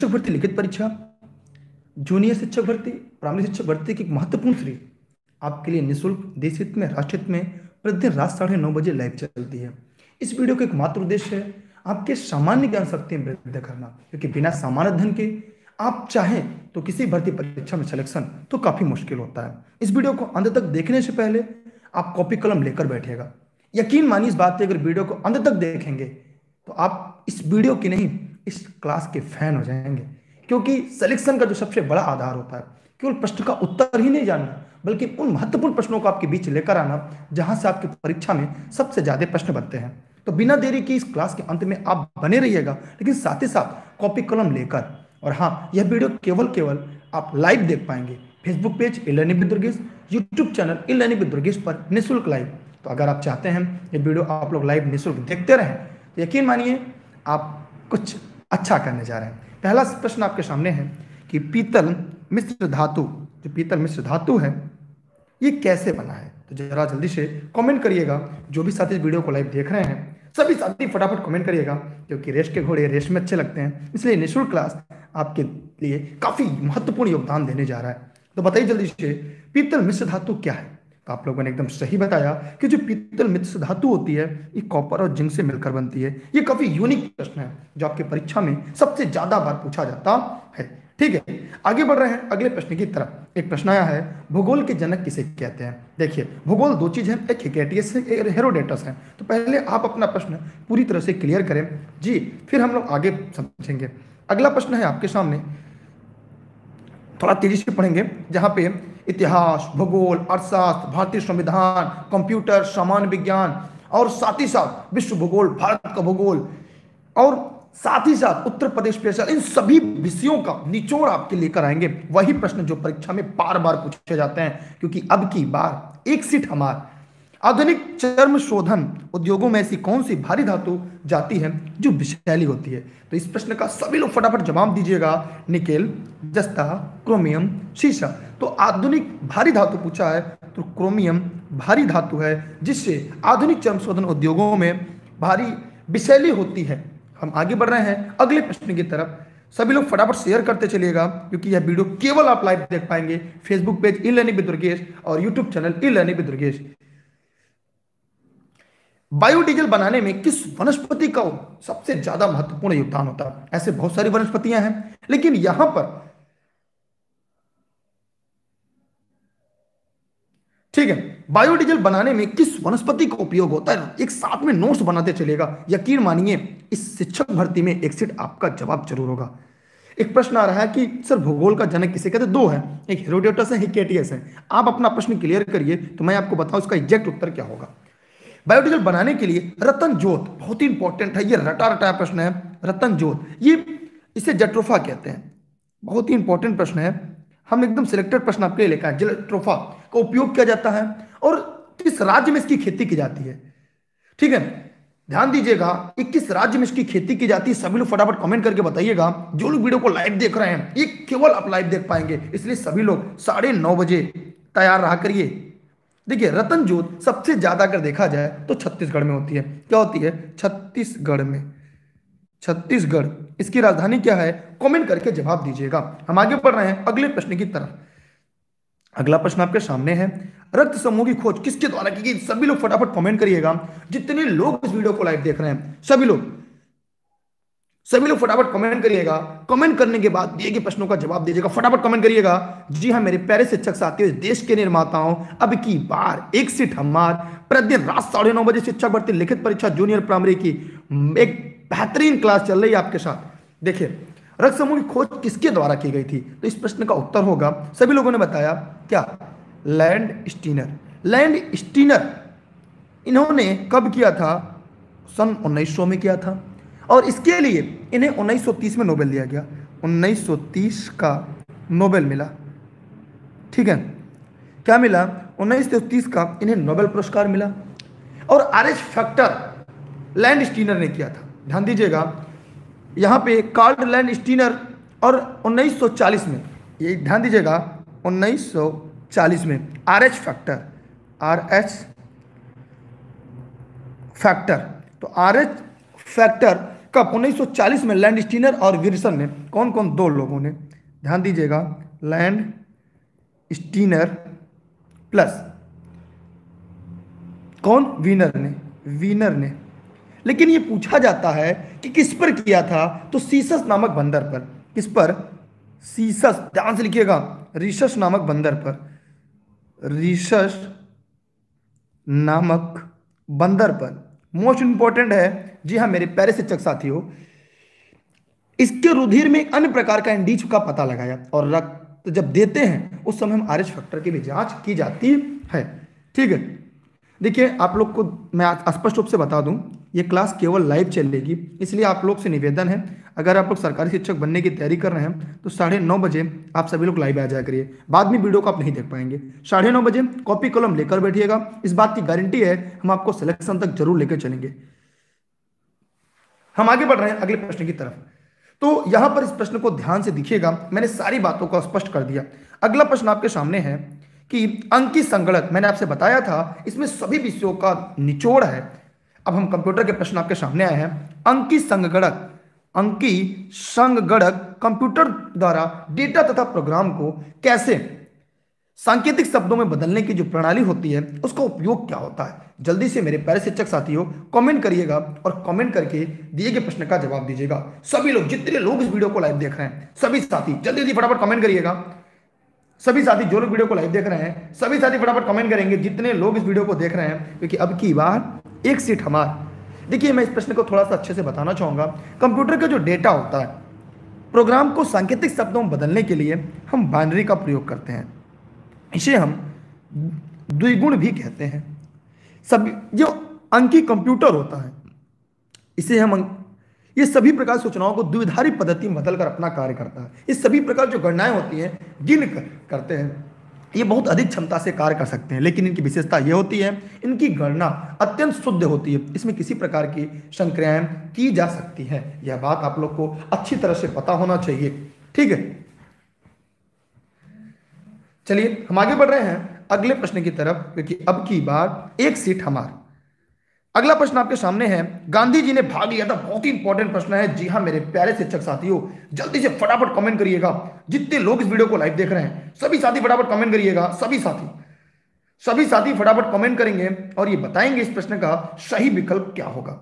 शिक्षक भर्ती लिखित परीक्षा जूनियर शिक्षक भर्ती प्राइमरी शिक्षक भर्ती की महत्वपूर्ण श्री आपके लिए निशुल्क देश हित में राष्ट्रहित में प्रतिदिन रात साढ़े नौ बजे लाइव चलती है इस वीडियो का एक मात्र उद्देश्य है आपके सामान्य ज्ञान शक्ति में वृद्धि करना क्योंकि बिना सामान्य अध्ययन के आप चाहें तो किसी भर्ती परीक्षा में सिलेक्शन तो काफी मुश्किल होता है इस वीडियो को अंत तक देखने से पहले आप कॉपी कलम लेकर बैठेगा यकीन मानिए इस बात पर अगर वीडियो को अंत तक देखेंगे तो आप इस वीडियो की नहीं इस क्लास के फैन हो जाएंगे क्योंकि सिलेक्शन का जो सबसे बड़ा आधार होता है केवल प्रश्न का उत्तर ही नहीं जानना बल्कि उन महत्वपूर्ण प्रश्नों को आपके बीच लेकर आना जहां से आपकी परीक्षा में सबसे ज्यादा प्रश्न बनते हैं तो बिना देरी की इस क्लास के अंत में आप बने रहिएगा लेकिन साथ ही साथ कॉपी कलम लेकर और हाँ यह वीडियो केवल केवल आप लाइव देख पाएंगे फेसबुक पेज इलानी विद दुर्गेश यूट्यूब चैनल इलानी विद दुर्गेश पर निःशुल्क लाइव तो अगर आप चाहते हैं ये वीडियो आप लोग लाइव निःशुल्क देखते रहें तो यकीन मानिए आप कुछ अच्छा करने जा रहे हैं पहला प्रश्न आपके सामने है कि पीतल मिश्र धातु जो पीतल मिश्र धातु है ये कैसे बना है तो जरा जल्दी से कमेंट करिएगा जो भी साथी वीडियो को लाइव देख रहे हैं सभी साथी फटाफट कमेंट करिएगा क्योंकि रेस के घोड़े रेस में अच्छे लगते हैं इसलिए निःशुल्क क्लास आपके लिए काफी महत्वपूर्ण योगदान देने जा रहा है तो बताइए जल्दी से पीतल मिश्र धातु क्या है आप लोगों ने एकदम सही बताया कि जो पीतल मित्र धातु होती है ये कॉपर और जिंक से मिलकर बनती है ये काफी यूनिक प्रश्न है जो आपके परीक्षा में सबसे ज्यादा बार पूछा जाता है ठीक है आगे बढ़ रहे हैं अगले प्रश्न की तरफ एक प्रश्न आया है भूगोल के जनक किसे कहते हैं देखिए भूगोल दो चीज है एक हिकेटियस है एक हेरोडेटस है तो पहले आप अपना प्रश्न पूरी तरह से क्लियर करें जी फिर हम लोग आगे समझेंगे अगला प्रश्न है आपके सामने थोड़ा तेजी से पढ़ेंगे जहां पे इतिहास भूगोल अर्थशास्त्र भारतीय संविधान कंप्यूटर सामान्य विज्ञान और साथ ही साथ विश्व भूगोल भारत का भूगोल और साथ ही साथ उत्तर प्रदेश स्पेशल इन सभी विषयों का निचोड़ आपके लेकर आएंगे वही प्रश्न जो परीक्षा में बार बार पूछे जाते हैं क्योंकि अब की बार एक सीट हमार आधुनिक चर्म शोधन उद्योगों में ऐसी कौन सी भारी धातु जाती है जो विषैली होती है तो इस प्रश्न का सभी लोग फटाफट जवाब दीजिएगा निकेल जस्ता क्रोमियम शीशा तो आधुनिक भारी धातु पूछा है तो क्रोमियम भारी धातु है जिससे आधुनिक चर्म शोधन उद्योगों में भारी विशैली होती है हम आगे बढ़ रहे हैं अगले प्रश्न की तरफ सभी लोग फटाफट शेयर करते चलिएगा क्योंकि यह वीडियो केवल आप लाइव देख पाएंगे Facebook page in learning with Durgesh और YouTube channel in learning with Durgesh biodiesel बनाने में किस वनस्पति का सबसे ज्यादा महत्वपूर्ण योगदान होता है ऐसे बहुत सारी वनस्पतियां हैं लेकिन यहां पर ठीक है बायोडीजल बनाने में किस वनस्पति का उपयोग होता है एक साथ में नोट्स बनाते चलेगा यकीन मानिए इस शिक्षक भर्ती में एक सीट आपका जवाब जरूर होगा एक प्रश्न आ रहा है कि सर भूगोल का जनक किसे कहते हैं दो है एक हेरोडोटस है एक है आप अपना प्रश्न क्लियर करिए तो मैं आपको बताऊं उसका एग्जैक्ट उत्तर क्या होगा बायोडीजल बनाने के लिए रतन जोत बहुत ही इंपॉर्टेंट है ये रटा रटा प्रश्न है रतन जोत ये इसे जट्रोफा कहते हैं बहुत ही इंपॉर्टेंट प्रश्न है हम एकदम सिलेक्टेड प्रश्न आपके लिए लिखा है ट्रोफा का उपयोग किया जाता है और किस राज्य में इसकी खेती की जाती है ठीक है ध्यान दीजिएगा कि किस राज्य में इसकी खेती की जाती है सभी लोग फटाफट कमेंट करके बताइएगा जो लोग वीडियो को लाइव देख रहे हैं ये केवल आप लाइव देख पाएंगे इसलिए सभी लोग साढ़े नौ बजे तैयार रहा करिए देखिए रतन जोत सबसे ज्यादा अगर देखा जाए तो छत्तीसगढ़ में होती है क्या होती है छत्तीसगढ़ में छत्तीसगढ़ इसकी राजधानी क्या है कमेंट करके जवाब दीजिएगा हम आगे बढ़ रहे हैं अगले प्रश्न की तरफ अगला प्रश्न आपके सामने है रक्त समूह की खोज किसके द्वारा की गई सभी लोग फटाफट कमेंट करिएगा जितने लोग इस वीडियो को लाइव देख रहे हैं सभी लोग सभी लोग फटाफट कमेंट करिएगा कमेंट करने के बाद दिए गए प्रश्नों का जवाब दीजिएगा फटाफट कमेंट करिएगा जी हाँ मेरे प्यारे शिक्षक साथियों देश के निर्माताओं अब की बार एक सीट हमार प्रतिदिन रात साढ़े नौ बजे शिक्षक भर्ती लिखित परीक्षा जूनियर प्राइमरी की एक बेहतरीन क्लास चल रही है आपके साथ देखिए रक्त समूह की खोज किसके द्वारा की गई थी तो इस प्रश्न का उत्तर होगा सभी लोगों ने बताया क्या लैंड स्टीनर लैंड स्टीनर इन्होंने कब किया था सन 1900 में किया था और इसके लिए इन्हें 1930 में नोबेल दिया गया 1930 का नोबेल मिला ठीक है क्या मिला 1930 का इन्हें नोबेल पुरस्कार मिला और R H factor Landsteiner ने किया था ध्यान दीजिएगा यहाँ पे कार्ड लैंड स्टीनर और 1940 में ये ध्यान दीजिएगा 1940 में R H factor R H factor तो आर एच फैक्टर कब 1940 में लैंड स्टीनर और विरसन ने कौन कौन दो लोगों ने ध्यान दीजिएगा लैंड स्टीनर प्लस कौन विनर ने विनर ने लेकिन ये पूछा जाता है कि किस पर किया था तो सीसस नामक बंदर पर किस पर सीसस ध्यान से लिखिएगा रिशस नामक बंदर पर रिशस नामक बंदर पर मोस्ट इंपॉर्टेंट है जी हाँ मेरे पैरे शिक्षक साथी हो इसके रुधिर में एक अन्य प्रकार का एंडीच का पता लगाया और रक्त जब देते हैं उस समय हम आर फैक्टर की भी जांच की जाती है ठीक है देखिए आप लोग को मैं स्पष्ट रूप से बता दूं ये क्लास केवल लाइव चलेगी इसलिए आप लोग से निवेदन है अगर आप लोग सरकारी शिक्षक बनने की तैयारी कर रहे हैं तो साढ़े नौ बजे आप सभी लोग लाइव आ जाया करिए बाद में वीडियो को आप नहीं देख पाएंगे साढ़े नौ बजे कॉपी कलम लेकर बैठिएगा इस बात की गारंटी है हम आपको सिलेक्शन तक जरूर लेकर चलेंगे हम आगे बढ़ रहे हैं अगले प्रश्न की तरफ तो यहां पर इस प्रश्न को ध्यान से दिखिएगा मैंने सारी बातों को स्पष्ट कर दिया अगला प्रश्न आपके सामने है कि अंक संगणक मैंने आपसे बताया था इसमें सभी विषयों का निचोड़ है अब हम कंप्यूटर के प्रश्न आपके सामने आए हैं अंकित संगणक अंकी संगणक कंप्यूटर द्वारा डेटा तथा प्रोग्राम को कैसे सांकेतिक शब्दों में बदलने की जो प्रणाली होती है उसका उपयोग क्या होता है जल्दी से मेरे प्यारे शिक्षक साथियों कमेंट करिएगा और कमेंट करके दिए गए प्रश्न का जवाब दीजिएगा सभी लोग जितने लोग इस वीडियो को लाइव देख रहे हैं सभी साथी जल्दी जल्दी फटाफट कमेंट करिएगा सभी साथी जो लोग वीडियो को लाइव देख रहे हैं सभी साथी फटाफट कमेंट करेंगे जितने लोग इस वीडियो को देख रहे हैं क्योंकि अब की बार एक सीट हमार देखिए मैं इस प्रश्न को थोड़ा सा अच्छे से बताना चाहूंगा कंप्यूटर का जो डेटा होता है प्रोग्राम को सांकेतिक शब्दों में बदलने के लिए हम बाइनरी का प्रयोग करते हैं इसे हम द्विगुण भी कहते हैं सभी जो अंकी कंप्यूटर होता है इसे हम ये सभी प्रकार सूचनाओं को द्विधारी पद्धति में बदलकर अपना कार्य करता है ये सभी प्रकार जो गणनाएं होती हैं गिन कर, करते हैं ये बहुत अधिक क्षमता से कार्य कर सकते हैं लेकिन इनकी विशेषता ये होती है इनकी गणना अत्यंत शुद्ध होती है इसमें किसी प्रकार की संक्रियाएं की जा सकती हैं यह बात आप लोग को अच्छी तरह से पता होना चाहिए ठीक है चलिए हम आगे बढ़ रहे हैं अगले प्रश्न की तरफ क्योंकि अब की बार एक सीट हमारी अगला प्रश्न आपके सामने है गांधी जी ने भाग लिया था बहुत ही इंपॉर्टेंट प्रश्न है जी हाँ मेरे प्यारे शिक्षक साथियों जल्दी से फटाफट कमेंट करिएगा जितने लोग इस वीडियो को लाइव देख रहे हैं सभी साथी फटाफट कमेंट करिएगा सभी साथी सभी साथी फटाफट कमेंट करेंगे और ये बताएंगे इस प्रश्न का सही विकल्प क्या होगा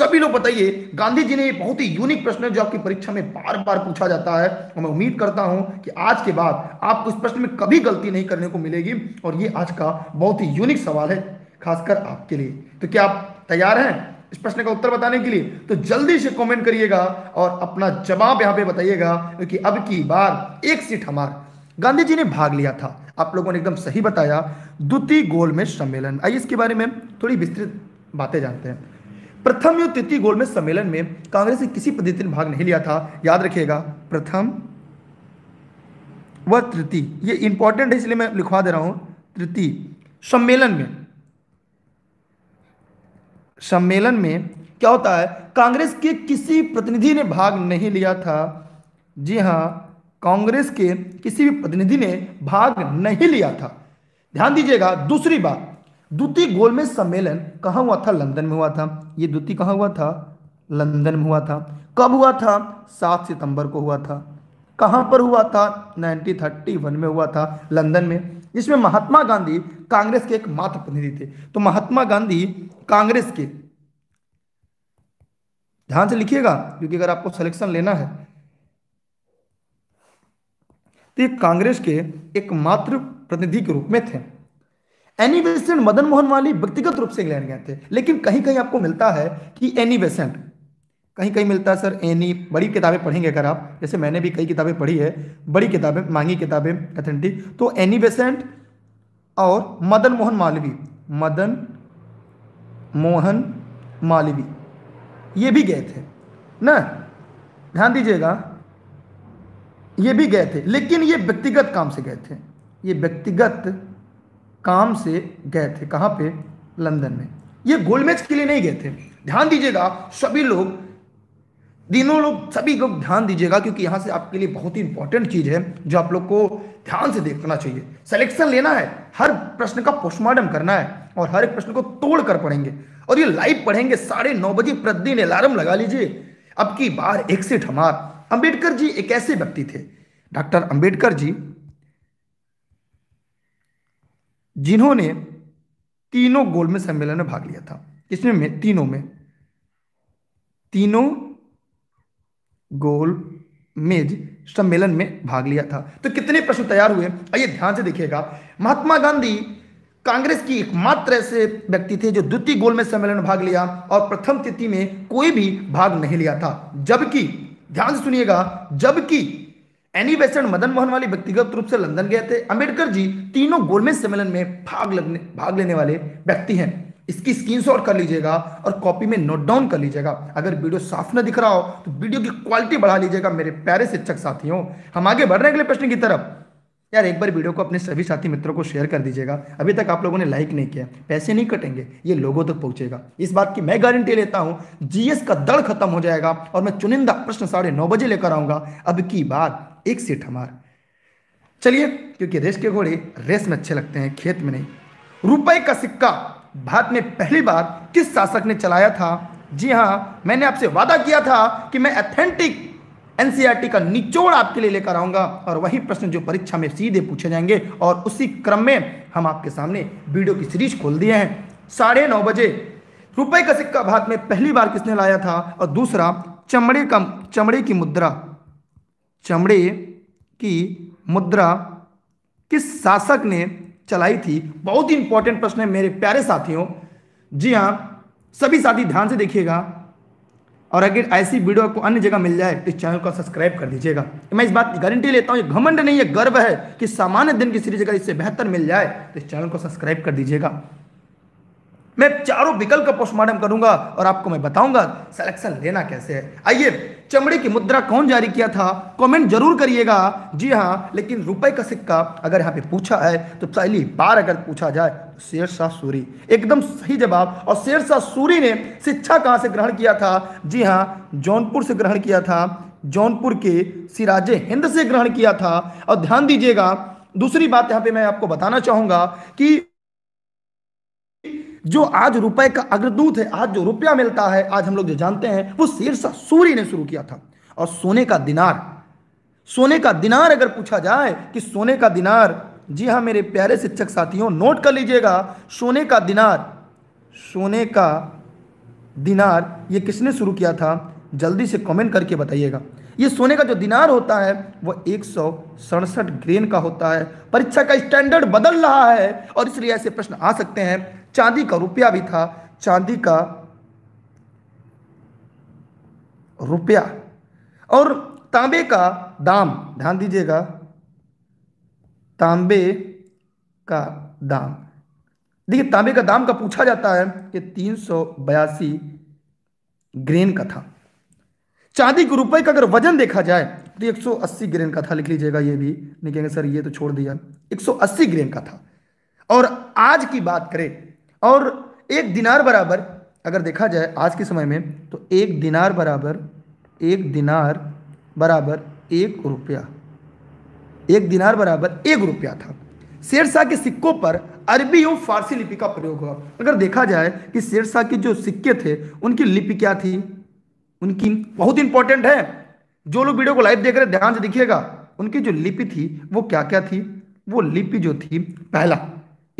सभी लोग बताइए गांधी जी ने ये बहुत ही यूनिक प्रश्न जो आपकी परीक्षा में बार बार पूछा जाता है और मैं उम्मीद करता हूं कि आज के बाद आपको इस प्रश्न में कभी गलती नहीं करने को मिलेगी और ये आज का बहुत ही यूनिक सवाल है खासकर आपके लिए तो क्या आप तैयार हैं इस प्रश्न का उत्तर बताने के लिए तो जल्दी से कमेंट करिएगा और अपना जवाब यहां पे बताइएगा क्योंकि अब की बार एक सीट हमार गांधी जी ने भाग लिया था आप लोगों ने एकदम सही बताया द्वितीय गोल में सम्मेलन आइए इसके बारे में थोड़ी विस्तृत बातें जानते हैं प्रथम युद्ध तृतीय गोल में सम्मेलन में कांग्रेस ने किसी पद्धति ने भाग नहीं लिया था याद रखिएगा प्रथम व तृतीय ये इंपॉर्टेंट है इसलिए मैं लिखवा दे रहा हूं तृतीय सम्मेलन में सम्मेलन में क्या होता है कांग्रेस के किसी प्रतिनिधि ने भाग नहीं लिया था जी हाँ कांग्रेस के किसी भी प्रतिनिधि ने भाग नहीं लिया था ध्यान दीजिएगा दूसरी बात द्वितीय गोलमेज सम्मेलन कहा हुआ था लंदन में हुआ था ये द्वितीय कहाँ हुआ था लंदन में हुआ था कब हुआ था सात सितंबर को हुआ था कहाँ पर हुआ था वन में हुआ था लंदन में जिसमें महात्मा गांधी कांग्रेस के एक मात्र प्रतिनिधि थे तो महात्मा गांधी कांग्रेस के ध्यान से लिखिएगा क्योंकि अगर आपको सिलेक्शन लेना है तो ये कांग्रेस के एकमात्र प्रतिनिधि के रूप में थे एनी बेसेंट मदन मोहन माली व्यक्तिगत रूप से इंग्लैंड गए थे लेकिन कहीं कहीं आपको मिलता है कि एनी बेसेंट कहीं कहीं मिलता है सर एनी बड़ी किताबें पढ़ेंगे अगर आप जैसे मैंने भी कई किताबें पढ़ी है बड़ी किताबें मांगी किताबें अथेंटिक तो एनी बेसेंट और मदन मोहन मालवी मदन मोहन मालवी ये भी गए थे ना ध्यान दीजिएगा ये भी गए थे लेकिन ये व्यक्तिगत काम से गए थे ये व्यक्तिगत काम से गए थे कहाँ पे लंदन में ये गोल्ड मैच के लिए नहीं गए थे ध्यान दीजिएगा सभी लोग दिनों लोग सभी लोग ध्यान दीजिएगा क्योंकि यहाँ से आपके लिए बहुत ही इंपॉर्टेंट चीज है जो आप लोग को ध्यान से देखना चाहिए सिलेक्शन लेना है हर प्रश्न का पोस्टमार्टम करना है और हर एक प्रश्न को तोड़ कर पढ़ेंगे और ये लाइव पढ़ेंगे साढ़े नौ बजे प्रतिदिन अलार्म लगा लीजिए अब की बार एक सीट हमार अंबेडकर जी एक ऐसे व्यक्ति थे डॉक्टर अंबेडकर जी जिन्होंने तीनों गोलमेज सम्मेलन में भाग लिया था इसमें में, तीनों में तीनों गोल मेज सम्मेलन में भाग लिया था तो कितने प्रश्न तैयार हुए आइए ध्यान से देखिएगा महात्मा गांधी कांग्रेस की एकमात्र ऐसे व्यक्ति थे जो द्वितीय गोल में सम्मेलन में भाग लिया और प्रथम तिथि में कोई भी भाग नहीं लिया था जबकि ध्यान से सुनिएगा जबकि एनी बेसेंट मदन मोहन वाले व्यक्तिगत रूप से लंदन गए थे अंबेडकर जी तीनों गोलमेज सम्मेलन में भाग लगने भाग लेने वाले व्यक्ति हैं इसकी स्क्रीनशॉट कर लीजिएगा और कॉपी में नोट डाउन कर लीजिएगा अगर वीडियो साफ ना दिख रहा हो तो वीडियो की क्वालिटी बढ़ा लीजिएगा मेरे प्यारे शिक्षक साथियों हम आगे बढ़ रहे हैं अगले प्रश्न की तरफ यार एक बार वीडियो को अपने सभी साथी मित्रों को शेयर कर दीजिएगा अभी तक आप लोगों ने लाइक नहीं किया पैसे नहीं कटेंगे ये लोगों तक पहुंचेगा इस बात की मैं गारंटी लेता हूं जीएस का दल खत्म हो जाएगा और मैं चुनिंदा प्रश्न साढ़े नौ बजे लेकर आऊंगा अब की बात एक सीट हमार चलिए क्योंकि रेस के घोड़े रेस में अच्छे लगते हैं खेत में नहीं रुपए का सिक्का भारत में पहली बार किस शासक ने चलाया था जी हाँ मैंने आपसे वादा किया था कि मैं अथेंटिक एनसीईआरटी का निचोड़ आपके लिए लेकर आऊंगा और वही प्रश्न जो परीक्षा में सीधे पूछे जाएंगे और उसी क्रम में हम आपके सामने वीडियो की सीरीज खोल दिए हैं साढ़े नौ बजे रुपए का सिक्का भारत में पहली बार किसने लाया था और दूसरा चमड़े का चमड़े की मुद्रा चमड़े की मुद्रा किस शासक ने चलाई थी बहुत ही इंपॉर्टेंट प्रश्न है मेरे प्यारे साथियों जी हाँ सभी साथी ध्यान से देखिएगा और अगर ऐसी वीडियो आपको अन्य जगह मिल जाए तो इस चैनल को सब्सक्राइब कर दीजिएगा तो मैं इस बात की गारंटी लेता हूँ ये घमंड नहीं है गर्व है कि सामान्य दिन की सीरीज अगर इससे बेहतर मिल जाए तो इस चैनल को सब्सक्राइब कर दीजिएगा मैं चारों विकल्प का पोस्टमार्टम करूंगा और आपको मैं बताऊंगा सिलेक्शन लेना कैसे है आइए चमड़े की मुद्रा कौन जारी किया था कमेंट जरूर करिएगा जी हाँ लेकिन रुपए का सिक्का अगर यहाँ पे पूछा है तो पहली बार अगर पूछा जाए तो शेर शाह सूरी एकदम सही जवाब और शेर शाह सूरी ने शिक्षा कहाँ से ग्रहण किया था जी हाँ जौनपुर से ग्रहण किया था जौनपुर के सिराजे हिंद से ग्रहण किया था और ध्यान दीजिएगा दूसरी बात यहाँ पे मैं आपको बताना चाहूंगा कि जो आज रुपए का अग्रदूत है आज जो रुपया मिलता है आज हम लोग जो जानते हैं वो शेरशाह सूरी ने शुरू किया था और सोने का दिनार सोने का दिनार अगर पूछा जाए कि सोने का दिनार जी हाँ मेरे प्यारे शिक्षक साथियों नोट कर लीजिएगा सोने का दिनार सोने का दिनार ये किसने शुरू किया था जल्दी से कमेंट करके बताइएगा ये सोने का जो दिनार होता है वह एक सौ सड़सठ ग्रेन का होता है परीक्षा का स्टैंडर्ड बदल रहा है और इसलिए ऐसे प्रश्न आ सकते हैं चांदी का रुपया भी था चांदी का रुपया और तांबे का दाम ध्यान दीजिएगा तांबे का दाम देखिए तांबे का दाम का पूछा जाता है कि तीन सौ बयासी ग्रेन का था चांदी के रुपए का अगर वजन देखा जाए तो 180 ग्रेन का था लिख लीजिएगा ये भी नहीं कहेंगे सर ये तो छोड़ दिया 180 ग्रेन का था और आज की बात करें और एक दिनार बराबर अगर देखा जाए आज के समय में तो एक दिनार बराबर एक दिनार बराबर एक रुपया एक दिनार बराबर एक रुपया था शेरशाह के सिक्कों पर अरबी एवं फारसी लिपि का प्रयोग हुआ अगर देखा जाए कि शेरशाह के जो सिक्के थे उनकी लिपि क्या थी उनकी बहुत इंपॉर्टेंट है जो लोग वीडियो को लाइव देख रहे ध्यान से देखिएगा उनकी जो लिपि थी वो क्या क्या थी वो लिपि जो थी पहला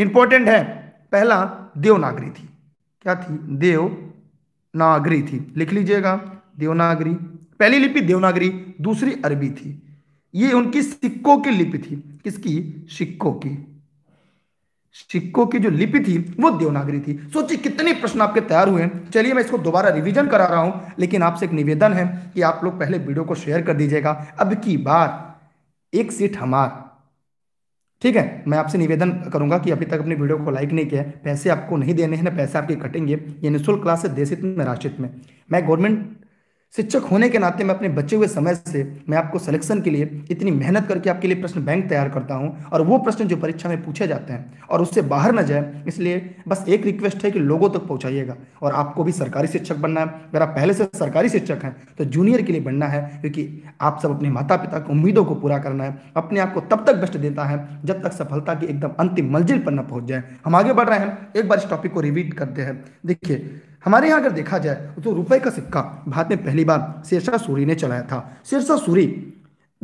इंपॉर्टेंट है पहला देवनागरी थी क्या थी देवनागरी थी लिख लीजिएगा देवनागरी पहली लिपि देवनागरी दूसरी अरबी थी ये उनकी सिक्कों की लिपि थी किसकी सिक्कों की सिक्कों की जो लिपि थी वो देवनागरी थी सोचिए कितने प्रश्न आपके तैयार हुए हैं चलिए मैं इसको दोबारा रिवीजन करा रहा हूं लेकिन आपसे एक निवेदन है कि आप लोग पहले वीडियो को शेयर कर दीजिएगा अब की बार एक सीट हमार ठीक है मैं आपसे निवेदन करूंगा कि अभी तक अपने वीडियो को लाइक नहीं किया पैसे आपको नहीं देने हैं ना पैसे आपके कटेंगे ये निःशुल्क क्लास है देशित में राष्ट्रित में मैं गवर्नमेंट शिक्षक होने के नाते मैं अपने बचे हुए समय से मैं आपको सिलेक्शन के लिए इतनी मेहनत करके आपके लिए प्रश्न बैंक तैयार करता हूँ और वो प्रश्न जो परीक्षा में पूछे जाते हैं और उससे बाहर न जाए इसलिए बस एक रिक्वेस्ट है कि लोगों तक तो पहुँचाइएगा और आपको भी सरकारी शिक्षक बनना है अगर आप पहले से सरकारी शिक्षक हैं तो जूनियर के लिए बनना है क्योंकि आप सब अपने माता पिता की उम्मीदों को पूरा करना है अपने आप को तब तक बेस्ट देता है जब तक सफलता की एकदम अंतिम मंजिल पर न पहुँच जाए हम आगे बढ़ रहे हैं एक बार इस टॉपिक को रिपीट करते हैं देखिए हमारे यहाँ अगर देखा जाए तो रुपए का सिक्का भारत में पहली बार शेरशाह सूरी ने चलाया था शेरशाह सूरी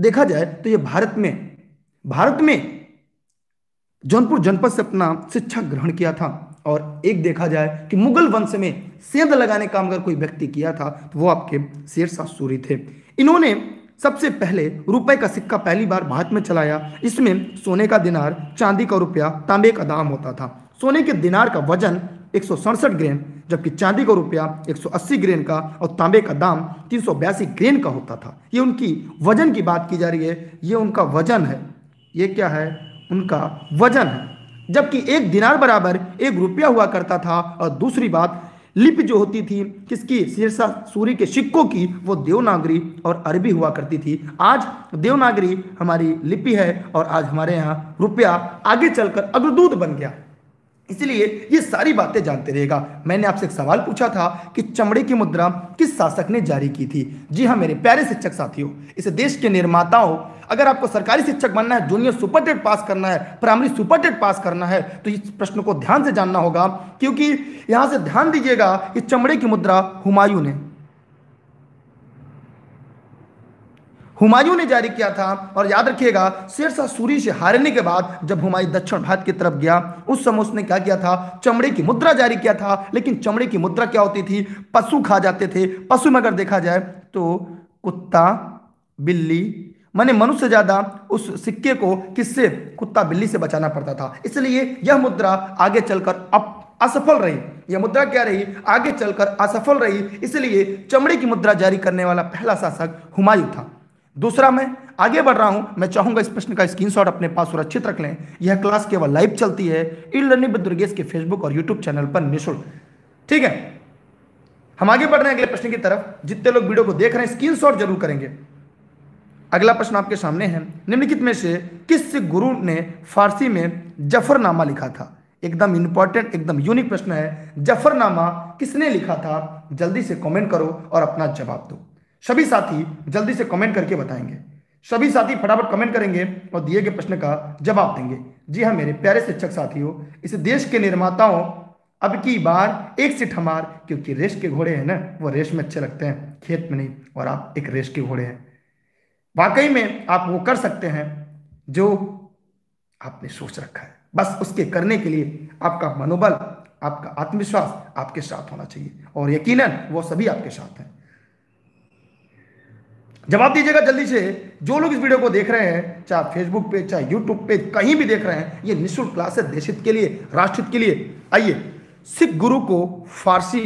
देखा जाए तो ये भारत में भारत में जौनपुर जनपद से अपना शिक्षा ग्रहण किया था और एक देखा जाए कि मुगल वंश में सेंध लगाने का अगर कोई व्यक्ति किया था तो वो आपके शेरशाह सूरी थे इन्होंने सबसे पहले रुपए का सिक्का पहली बार भारत में चलाया इसमें सोने का दिनार चांदी का रुपया तांबे का दाम होता था सोने के दिनार का वजन एक ग्रेन जबकि चांदी का रुपया 180 ग्रेन का और तांबे का दाम तीन ग्रेन का होता था ये उनकी वजन की बात की जा रही है ये उनका वजन है ये क्या है उनका वजन है जबकि एक दिनार बराबर एक रुपया हुआ करता था और दूसरी बात लिपि जो होती थी किसकी शीर्षा सूर्य के सिक्कों की वो देवनागरी और अरबी हुआ करती थी आज देवनागरी हमारी लिपि है और आज हमारे यहाँ रुपया आगे चलकर अग्रदूत बन गया इसलिए ये सारी बातें जानते रहेगा मैंने आपसे एक सवाल पूछा था कि चमड़े की मुद्रा किस शासक ने जारी की थी जी हाँ मेरे प्यारे शिक्षक साथियों इस देश के निर्माताओं अगर आपको सरकारी शिक्षक बनना है जूनियर सुपर टेट पास करना है प्राइमरी सुपर टेट पास करना है तो इस प्रश्न को ध्यान से जानना होगा क्योंकि यहाँ से ध्यान दीजिएगा कि चमड़े की मुद्रा हुमायूं ने हुमायूं ने जारी किया था और याद रखिएगा शेरशाह सूरी से हारने के बाद जब हुमायूं दक्षिण भारत की तरफ गया उस समय उसने क्या किया था चमड़े की मुद्रा जारी किया था लेकिन चमड़े की मुद्रा क्या होती थी पशु खा जाते थे पशु में अगर देखा जाए तो कुत्ता बिल्ली माने मनुष्य ज्यादा उस सिक्के को किससे कुत्ता बिल्ली से बचाना पड़ता था इसलिए यह मुद्रा आगे चलकर अप असफल रही यह मुद्रा क्या रही आगे चलकर असफल रही इसलिए चमड़े की मुद्रा जारी करने वाला पहला शासक हुमायूं था दूसरा मैं आगे बढ़ रहा हूं मैं चाहूंगा इस प्रश्न का स्क्रीनशॉट अपने पास सुरक्षित रख लें यह क्लास केवल लाइव चलती है इन लर्निंग विद दुर्गेश के फेसबुक और यूट्यूब चैनल पर निःशुल्क ठीक है हम आगे बढ़ रहे हैं अगले प्रश्न की तरफ जितने लोग वीडियो को देख रहे हैं स्क्रीन जरूर करेंगे अगला प्रश्न आपके सामने है निम्नलिखित में से किस गुरु ने फारसी में जफरनामा लिखा था एकदम इंपॉर्टेंट एकदम यूनिक प्रश्न है जफरनामा किसने लिखा था जल्दी से कमेंट करो और अपना जवाब दो सभी साथी जल्दी से कमेंट करके बताएंगे सभी साथी फटाफट कमेंट करेंगे और दिए गए प्रश्न का जवाब देंगे जी हाँ मेरे प्यारे शिक्षक साथियों इस देश के निर्माताओं अब की बार एक सीट हमार क्योंकि रेस के घोड़े हैं ना वो रेस में अच्छे लगते हैं खेत में नहीं और आप एक रेस के घोड़े हैं वाकई में आप वो कर सकते हैं जो आपने सोच रखा है बस उसके करने के लिए आपका मनोबल आपका आत्मविश्वास आपके साथ होना चाहिए और यकीनन वो सभी आपके साथ हैं जवाब दीजिएगा जल्दी से जो लोग इस वीडियो को देख रहे हैं चाहे फेसबुक पे चाहे यूट्यूब पे कहीं भी देख रहे हैं ये निःशुल्क क्लास है देश के लिए राष्ट्रहित के लिए आइए सिख गुरु को फारसी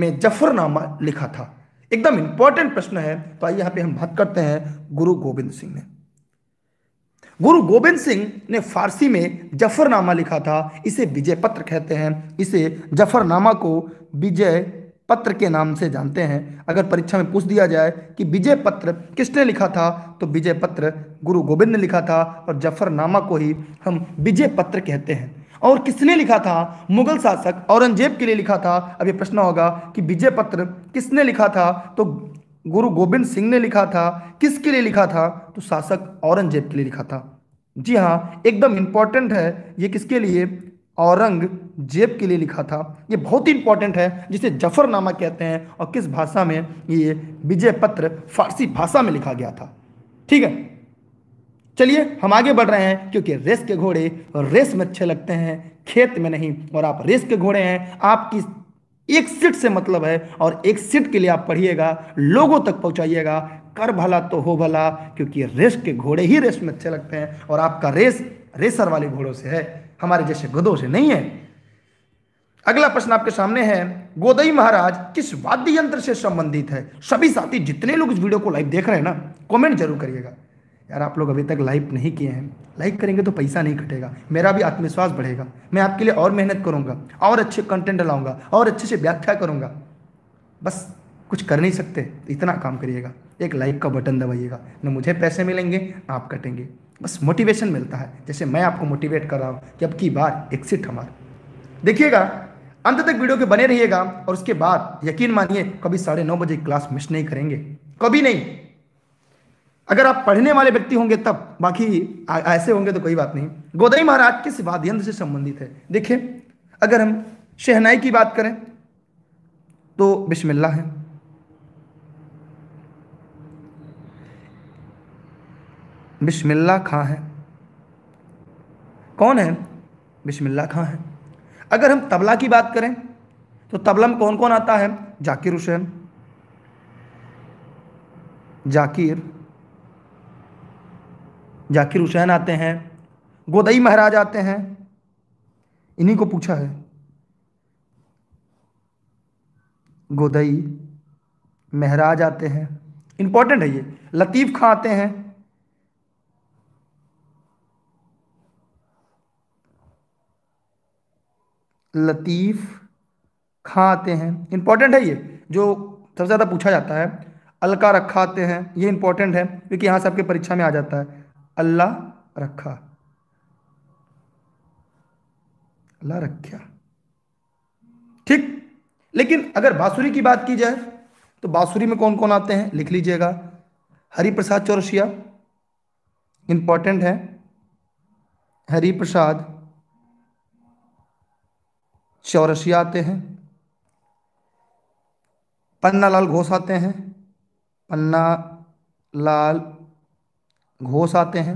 में जफरनामा लिखा था एकदम इंपॉर्टेंट प्रश्न है तो आइए यहां पे हम बात करते हैं गुरु गोविंद सिंह ने गुरु गोविंद सिंह ने फारसी में जफरनामा लिखा था इसे विजय पत्र कहते हैं इसे जफरनामा को विजय पत्र के नाम से जानते हैं अगर परीक्षा में पूछ दिया जाए कि विजय पत्र किसने लिखा था तो विजय पत्र गुरु गोविंद ने लिखा था और जफरनामा को ही हम विजय पत्र कहते हैं और किसने लिखा था मुगल शासक औरंगजेब के लिए लिखा था अब ये प्रश्न होगा कि विजय पत्र किसने लिखा था तो गुरु गोविंद सिंह ने लिखा था किसके लिए लिखा था तो शासक औरंगजेब के लिए लिखा था जी हाँ एकदम इम्पॉर्टेंट है ये किसके लिए औरंगजेब के लिए लिखा था ये बहुत ही इंपॉर्टेंट है जिसे जफरनामा कहते हैं और किस भाषा में ये विजय पत्र फारसी भाषा में लिखा गया था ठीक है चलिए हम आगे बढ़ रहे हैं क्योंकि रेस के घोड़े रेस में अच्छे लगते हैं खेत में नहीं और आप रेस के घोड़े हैं आपकी एक सीट से मतलब है और एक सीट के लिए आप पढ़िएगा लोगों तक पहुंचाइएगा कर भला तो हो भला क्योंकि रेस के घोड़े ही रेस में अच्छे लगते हैं और आपका रेस रेसर वाले घोड़ों से है हमारे जैसे गदों से नहीं है अगला प्रश्न आपके सामने है गोदई महाराज किस वाद्य यंत्र से संबंधित है सभी साथी जितने लोग इस वीडियो को लाइव देख रहे हैं ना कमेंट जरूर करिएगा यार आप लोग अभी तक लाइव नहीं किए हैं लाइक करेंगे तो पैसा नहीं कटेगा मेरा भी आत्मविश्वास बढ़ेगा मैं आपके लिए और मेहनत करूंगा और अच्छे कंटेंट लाऊंगा और अच्छे से व्याख्या करूंगा बस कुछ कर नहीं सकते इतना काम करिएगा एक लाइक का बटन दबाइएगा न मुझे पैसे मिलेंगे आप कटेंगे बस मोटिवेशन मिलता है जैसे मैं आपको मोटिवेट कर रहा हूँ कि अब की बार एक्सिट हमारा देखिएगा अंत तक वीडियो के बने रहिएगा और उसके बाद यकीन मानिए कभी साढ़े नौ बजे क्लास मिस नहीं करेंगे कभी नहीं अगर आप पढ़ने वाले व्यक्ति होंगे तब बाकी ऐसे होंगे तो कोई बात नहीं गोदई महाराज के सिवाद यंत्र से संबंधित है देखिए अगर हम शहनाई की बात करें तो बिस्मिल्लाह है बिस्मिल्ला खां हैं कौन है बिस्मिल्ला खां हैं अगर हम तबला की बात करें तो तबला में कौन कौन आता है जाकिर हुसैन जाकिर जाकिर हुसैन आते हैं गोदई महाराज आते हैं इन्हीं को पूछा है गोदई महराज आते हैं इंपॉर्टेंट है ये लतीफ़ खां आते हैं लतीफ़ खा आते हैं इंपॉर्टेंट है ये जो सबसे ज़्यादा पूछा जाता है अलका रखा आते हैं ये इंपॉर्टेंट है क्योंकि यहां से आपके परीक्षा में आ जाता है अल्लाह रखा अल्लाह रखा ठीक लेकिन अगर बांसुरी की बात की जाए तो बांसुरी में कौन कौन आते हैं लिख लीजिएगा हरिप्रसाद चौरसिया इंपॉर्टेंट है हरिप्रसाद चौरसिया आते हैं पन्ना लाल घोष आते हैं पन्ना लाल घोष आते हैं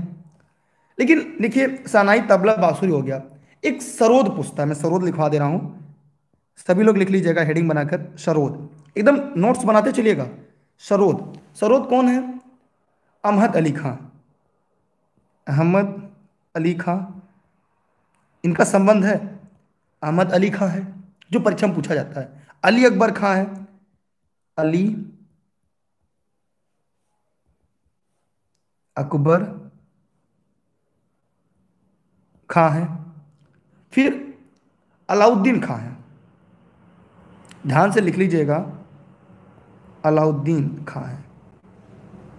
लेकिन देखिए सानाई तबला बासुरी हो गया एक सरोद पुस्तक है मैं सरोद लिखवा दे रहा हूँ सभी लोग लिख लीजिएगा हेडिंग बनाकर सरोद एकदम नोट्स बनाते चलिएगा सरोद सरोद कौन है अहमद अली खां अहमद अली खां इनका संबंध है अहमद अली खां है जो परीक्षा में पूछा जाता है अली अकबर खां है अली अकबर खां है फिर अलाउद्दीन खां है ध्यान से लिख लीजिएगा अलाउद्दीन खां है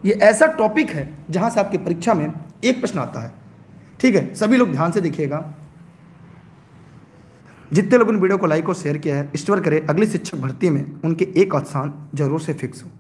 ये ऐसा टॉपिक है जहां से आपकी परीक्षा में एक प्रश्न आता है ठीक है सभी लोग ध्यान से देखिएगा जितने लोगों ने वीडियो को लाइक और शेयर किया है ईश्वर करे अगली शिक्षक भर्ती में उनके एक स्थान जरूर से फिक्स हो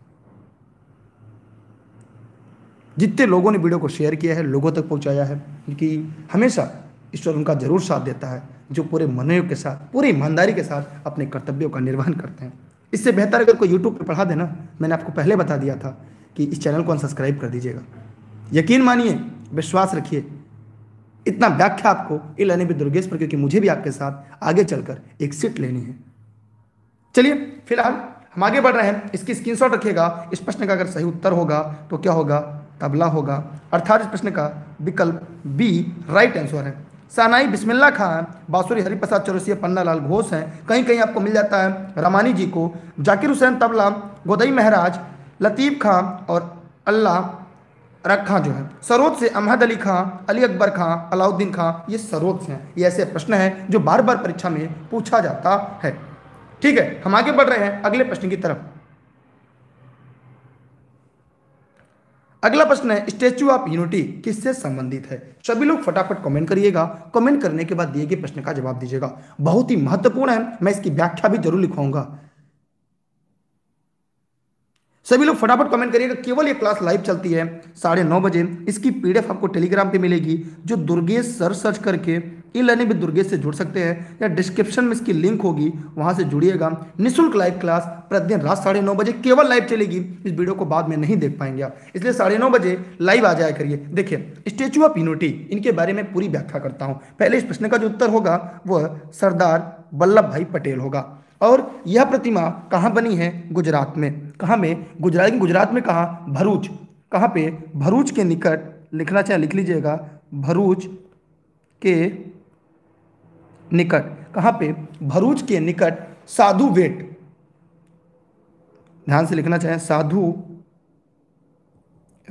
जितने लोगों ने वीडियो को शेयर किया है लोगों तक पहुंचाया है कि हमेशा ईश्वर उनका जरूर साथ देता है जो पूरे मनोयोग के साथ पूरी ईमानदारी के साथ अपने कर्तव्यों का निर्वहन करते हैं इससे बेहतर अगर कोई यूट्यूब पर पढ़ा देना मैंने आपको पहले बता दिया था कि इस चैनल को अनसब्सक्राइब कर दीजिएगा यकीन मानिए विश्वास रखिए इतना व्याख्या आपको ये लेने भी दुर्गेश पर क्योंकि मुझे भी आपके साथ आगे चलकर एक सीट लेनी है चलिए फिलहाल हम आगे बढ़ रहे हैं इसकी स्क्रीनशॉट रखिएगा इस प्रश्न का अगर सही उत्तर होगा तो क्या होगा तबला होगा अर्थात इस प्रश्न का विकल्प बी राइट आंसर है सानाई बिस्मिल्ला खान बासुरी हरिप्रसाद चौरसिया पन्नालाल घोष हैं कहीं कहीं आपको मिल जाता है रमानी जी को जाकिर हुसैन तबला गोदई महराज लतीफ़ खां और अल्लाह रखा जो है सरोज से अमहद अली खां अली अकबर खां अलाउद्दीन खां ये सरोज हैं ये ऐसे प्रश्न हैं जो बार बार परीक्षा में पूछा जाता है ठीक है हम आगे बढ़ रहे हैं अगले प्रश्न की तरफ अगला प्रश्न है स्टेच्यू ऑफ यूनिटी किससे संबंधित है सभी लोग फटाफट कमेंट करिएगा कमेंट करने के बाद दिए गए प्रश्न का जवाब दीजिएगा बहुत ही महत्वपूर्ण है मैं इसकी व्याख्या भी जरूर लिखवाऊंगा सभी लोग फटाफट कमेंट करिएगा केवल ये क्लास लाइव चलती है साढ़े नौ बजे इसकी पीडीएफ आपको टेलीग्राम पे मिलेगी जो दुर्गेश सर सर्च करके ई लर्निंग भी दुर्गेश से जुड़ सकते हैं या डिस्क्रिप्शन में इसकी लिंक होगी वहां से जुड़िएगा निःशुल्क लाइव क्लास प्रतिदिन रात साढ़े नौ बजे केवल लाइव चलेगी इस वीडियो को बाद में नहीं देख पाएंगे आप इसलिए साढ़े नौ बजे लाइव आ जाया करिए देखिए स्टेचू ऑफ यूनिटी इनके बारे में पूरी व्याख्या करता हूँ पहले इस प्रश्न का जो उत्तर होगा वह सरदार वल्लभ भाई पटेल होगा और यह प्रतिमा कहाँ बनी है गुजरात में कहाँ में गुजरात गुजरात में कहाँ भरूच कहाँ पे भरूच के निकट लिखना चाहे लिख लीजिएगा भरूच के निकट कहाँ पे भरूच के निकट साधु वेट ध्यान से लिखना चाहें साधु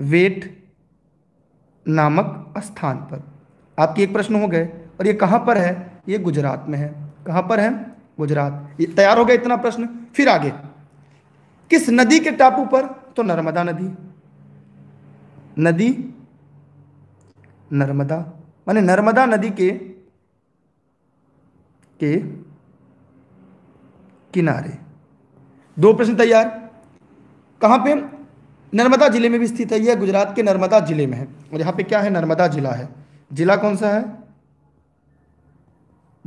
वेट नामक स्थान पर आपके एक प्रश्न हो गए और ये कहाँ पर है ये गुजरात में है कहाँ पर है गुजरात तैयार हो गया इतना प्रश्न फिर आगे किस नदी के टापू पर तो नर्मदा नदी नदी नर्मदा माने नर्मदा नदी के के किनारे दो प्रश्न तैयार कहां पे नर्मदा जिले में भी स्थित है यह गुजरात के नर्मदा जिले में है और यहां पे क्या है नर्मदा जिला है जिला कौन सा है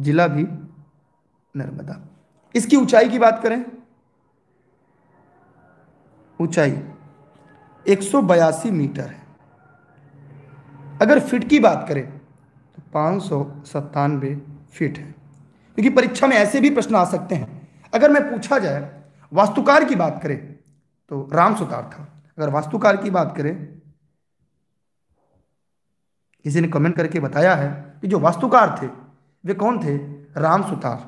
जिला भी नर्मदा इसकी ऊंचाई की बात करें ऊंचाई एक मीटर है अगर फिट की बात करें तो पाँच सौ सत्तानवे फिट है क्योंकि परीक्षा में ऐसे भी प्रश्न आ सकते हैं अगर मैं पूछा जाए वास्तुकार की बात करें तो राम सुतार था अगर वास्तुकार की बात करें किसी ने कमेंट करके बताया है कि जो वास्तुकार थे वे कौन थे राम सुतार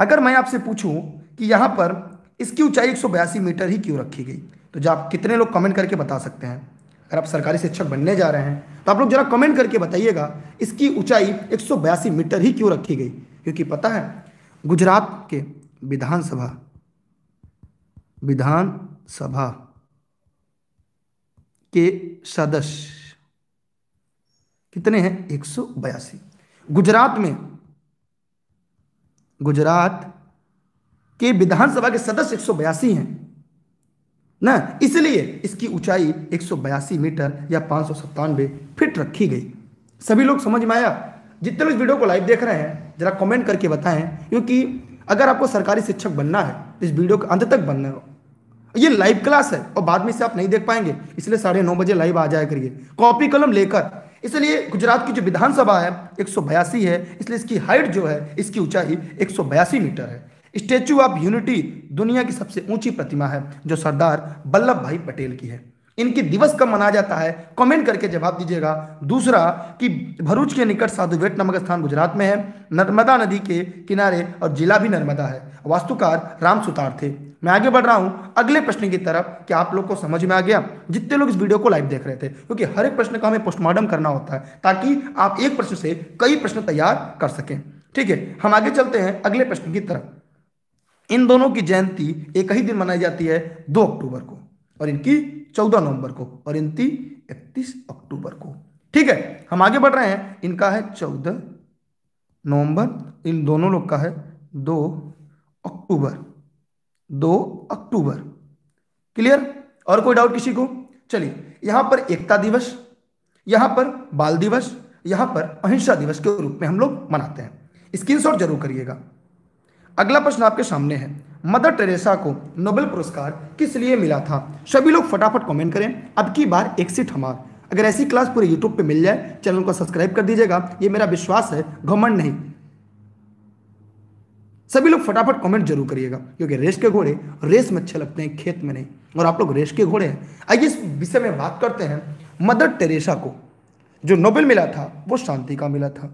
अगर मैं आपसे पूछूं कि यहाँ पर इसकी ऊंचाई एक मीटर ही क्यों रखी गई तो जब आप कितने लोग कमेंट करके बता सकते हैं अगर आप सरकारी शिक्षक बनने जा रहे हैं तो आप लोग जरा कमेंट करके बताइएगा इसकी ऊंचाई एक मीटर ही क्यों रखी गई क्योंकि पता है गुजरात के विधानसभा विधानसभा के सदस्य कितने हैं एक गुजरात में गुजरात के विधानसभा के सदस्य एक हैं ना इसलिए इसकी ऊंचाई एक मीटर या पाँच फीट रखी गई सभी लोग समझ में आया जितने लोग वीडियो को लाइव देख रहे हैं जरा कमेंट करके बताएं क्योंकि अगर आपको सरकारी शिक्षक बनना है तो इस वीडियो के अंत तक बनना हो ये लाइव क्लास है और बाद में इसे आप नहीं देख पाएंगे इसलिए साढ़े नौ बजे लाइव आ जाया करिए कॉपी कलम लेकर इसलिए गुजरात की जो विधानसभा है एक है इसलिए इसकी हाइट जो है इसकी ऊंचाई एक मीटर है स्टेच्यू ऑफ यूनिटी दुनिया की सबसे ऊंची प्रतिमा है जो सरदार वल्लभ भाई पटेल की है इनकी दिवस कब मनाया जाता है कमेंट करके जवाब दीजिएगा दूसरा कि भरूच के निकट साधुवेट नामक स्थान गुजरात में है नर्मदा नदी के किनारे और जिला भी नर्मदा है वास्तुकार राम सुतार थे मैं आगे बढ़ रहा हूं अगले प्रश्न की तरफ कि आप लोग को समझ में आ गया जितने लोग इस वीडियो को लाइव देख रहे थे क्योंकि हर एक प्रश्न का हमें पोस्टमार्टम करना होता है ताकि आप एक प्रश्न से कई प्रश्न तैयार कर सकें ठीक है हम आगे चलते हैं अगले प्रश्न की तरफ इन दोनों की जयंती एक ही दिन मनाई जाती है दो अक्टूबर को और इनकी चौदह नवंबर को और इनकी इकतीस अक्टूबर को ठीक है हम आगे बढ़ रहे हैं इनका है चौदह नवंबर इन दोनों लोग का है दो अक्टूबर दो अक्टूबर क्लियर और कोई डाउट किसी को चलिए यहां पर एकता दिवस यहां पर बाल दिवस यहां पर अहिंसा दिवस के रूप में हम लोग मनाते हैं स्क्रीनशॉट जरूर करिएगा अगला प्रश्न आपके सामने है मदर टेरेसा को नोबेल पुरस्कार किस लिए मिला था सभी लोग फटाफट कमेंट करें अब की बार एक सीट हमार अगर ऐसी क्लास पूरे यूट्यूब पे मिल जाए चैनल को सब्सक्राइब कर दीजिएगा ये मेरा विश्वास है घमंड नहीं सभी लोग फटाफट कमेंट जरूर करिएगा क्योंकि रेस के घोड़े रेस में अच्छे लगते हैं खेत में नहीं और आप लोग रेस के घोड़े हैं आइए इस विषय में बात करते हैं मदर टेरेसा को जो नोबेल मिला था वो शांति का मिला था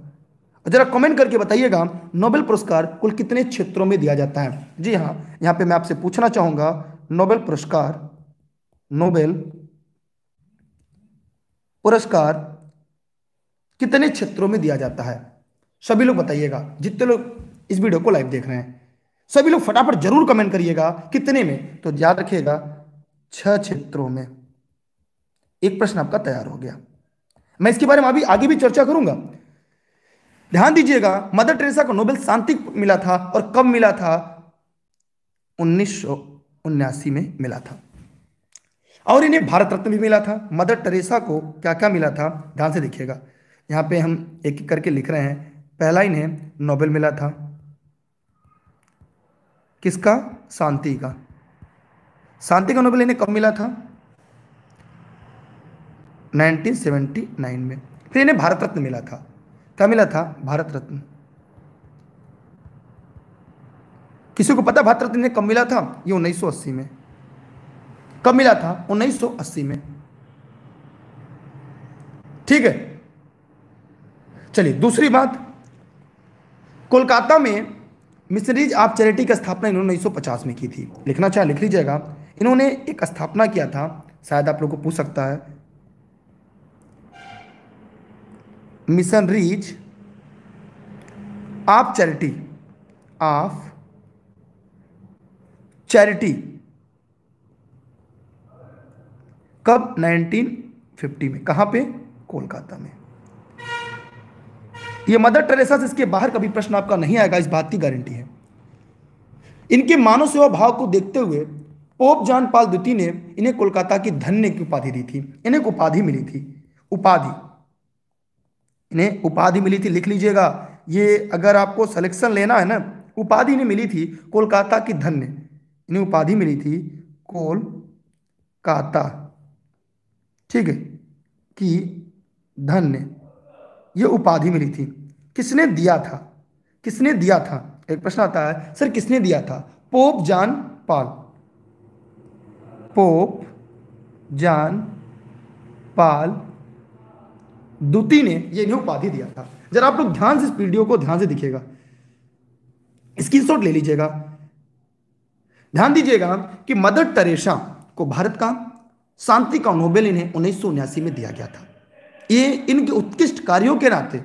जरा कमेंट करके बताइएगा नोबेल पुरस्कार कुल कितने क्षेत्रों में दिया जाता है जी हाँ यहाँ पे मैं आपसे पूछना चाहूंगा नोबेल पुरस्कार नोबेल पुरस्कार कितने क्षेत्रों में दिया जाता है सभी लोग बताइएगा जितने लोग इस वीडियो को लाइव देख रहे हैं सभी लोग फटाफट जरूर कमेंट करिएगा कितने में तो याद रखिएगा छह क्षेत्रों में एक प्रश्न आपका तैयार हो गया मैं इसके बारे में अभी आगे भी चर्चा करूंगा ध्यान दीजिएगा मदर टेरेसा को नोबेल शांति मिला था और कब मिला था उन्नीस में मिला था और इन्हें भारत रत्न भी मिला था मदर टेरेसा को क्या क्या मिला था ध्यान से देखिएगा यहाँ पे हम एक एक करके लिख रहे हैं पहला इन्हें नोबेल मिला था किसका शांति का शांति का नोबेल इन्हें कब मिला था 1979 में फिर तो इन्हें भारत रत्न मिला था क्या मिला था भारत रत्न किसी को पता भारत रत्न इन्हें कब मिला था ये 1980 में कब मिला था 1980 में ठीक है चलिए दूसरी बात कोलकाता में मिशनरीज ऑफ चैरिटी की स्थापना इन्होंने 1950 में की थी लिखना चाहे लिख लीजिएगा इन्होंने एक स्थापना किया था शायद आप लोग को पूछ सकता है Missionaries of Charity of Charity कब 1950 में कहां पे कोलकाता में ये मदर टेरेसा से इसके बाहर कभी प्रश्न आपका नहीं आएगा इस बात की गारंटी है इनके मानव सेवा भाव को देखते हुए पोप जॉन पाल द्वितीय ने इन्हें कोलकाता की धन्य की उपाधि दी थी इन्हें उपाधि मिली थी उपाधि इन्हें उपाधि मिली थी लिख लीजिएगा ये अगर आपको सिलेक्शन लेना है ना उपाधि इन्हें मिली थी कोलकाता की धन्य इन्हें उपाधि मिली थी कोलकाता ठीक है कि धन्य ये उपाधि मिली थी किसने दिया था किसने दिया था एक प्रश्न आता है सर किसने दिया था पोप जान पाल पोप जान पाल दुती ने ये इन्हें उपाधि दिया था जरा आप लोग ध्यान से इस वीडियो को ध्यान से दिखेगा स्क्रीनशॉट ले लीजिएगा ध्यान दीजिएगा कि मदर टेरेसा को भारत का शांति का नोबेल इन्हें उन्नीस में दिया गया था ये इनके उत्कृष्ट कार्यों के नाते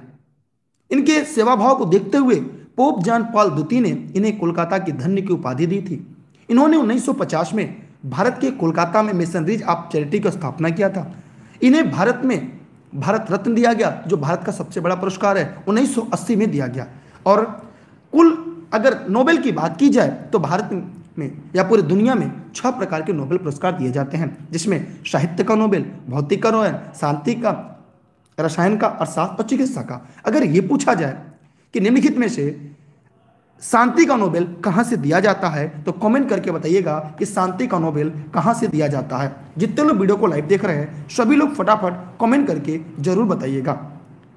इनके सेवा भाव को देखते हुए पोप जान पॉल द्वितीय ने इन्हें कोलकाता की धन्य की उपाधि दी थी इन्होंने 1950 में भारत के कोलकाता में मिशनरीज ऑफ चैरिटी की स्थापना किया था इन्हें भारत में भारत रत्न दिया गया जो भारत का सबसे बड़ा पुरस्कार है 1980 में दिया गया और कुल अगर नोबेल की बात की जाए तो भारत में या पूरी दुनिया में छह प्रकार के नोबेल पुरस्कार दिए जाते हैं जिसमें साहित्य का नोबेल भौतिक का नोबेल शांति का रसायन का अर्थात और चिकित्सा का अगर ये पूछा जाए कि निम्नलिखित में से शांति का नोबेल कहाँ से दिया जाता है तो कमेंट करके बताइएगा कि शांति का नोबेल कहाँ से दिया जाता है जितने लोग वीडियो को लाइव देख रहे हैं सभी लोग फटाफट कमेंट करके जरूर बताइएगा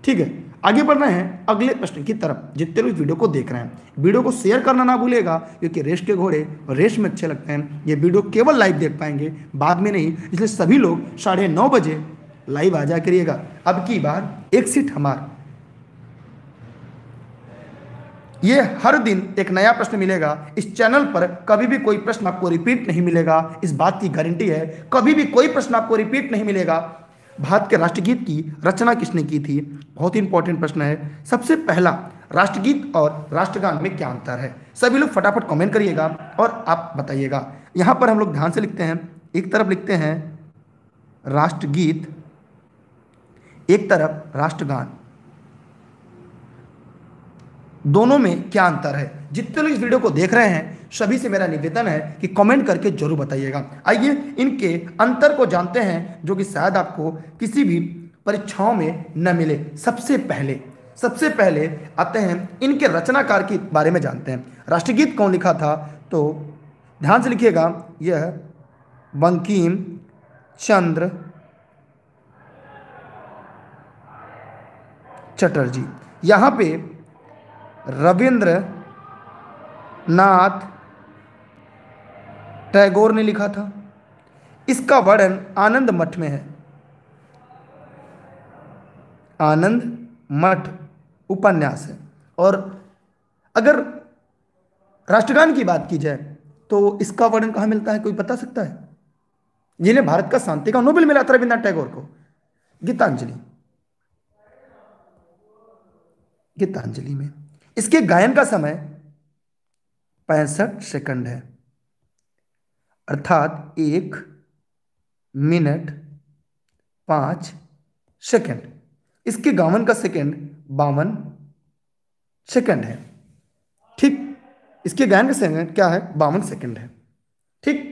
ठीक है आगे बढ़ रहे हैं अगले प्रश्न की तरफ जितने लोग वीडियो को देख रहे हैं वीडियो को शेयर करना ना भूलेगा क्योंकि रेस के घोड़े रेस में अच्छे लगते हैं ये वीडियो केवल लाइव देख पाएंगे बाद में नहीं इसलिए सभी लोग साढ़े नौ बजे लाइव आ जा करिएगा अब की बार एक सीट हमार ये हर दिन एक नया प्रश्न मिलेगा इस चैनल पर कभी भी कोई प्रश्न आपको रिपीट नहीं मिलेगा इस बात की गारंटी है कभी भी कोई प्रश्न आपको रिपीट नहीं मिलेगा भारत के राष्ट्रगीत की रचना किसने की थी बहुत ही इंपॉर्टेंट प्रश्न है सबसे पहला राष्ट्रगीत और राष्ट्रगान में क्या अंतर है सभी लोग फटाफट कमेंट करिएगा और आप बताइएगा यहां पर हम लोग ध्यान से लिखते हैं एक तरफ लिखते हैं राष्ट्रगीत एक तरफ राष्ट्रगान दोनों में क्या अंतर है जितने लोग इस वीडियो को देख रहे हैं सभी से मेरा निवेदन है कि कमेंट करके जरूर बताइएगा आइए इनके अंतर को जानते हैं जो कि शायद आपको किसी भी परीक्षाओं में न मिले सबसे पहले सबसे पहले आते हैं इनके रचनाकार के बारे में जानते हैं राष्ट्रगीत कौन लिखा था तो ध्यान से लिखिएगा यह बंकिम चंद्र चटर्जी यहाँ पे रविंद्र नाथ टैगोर ने लिखा था इसका वर्णन आनंद मठ में है आनंद मठ उपन्यास है और अगर राष्ट्रगान की बात की जाए तो इसका वर्णन कहाँ मिलता है कोई बता सकता है जिन्हें भारत का शांति का नोबेल मिला था रविन्द्रनाथ टैगोर को गीतांजलि गीतांजलि में इसके गायन का समय पैंसठ सेकंड है अर्थात एक मिनट पांच सेकंड इसके गावन का सेकंड बावन सेकंड है ठीक इसके गायन का सेकंड क्या है बावन सेकंड है ठीक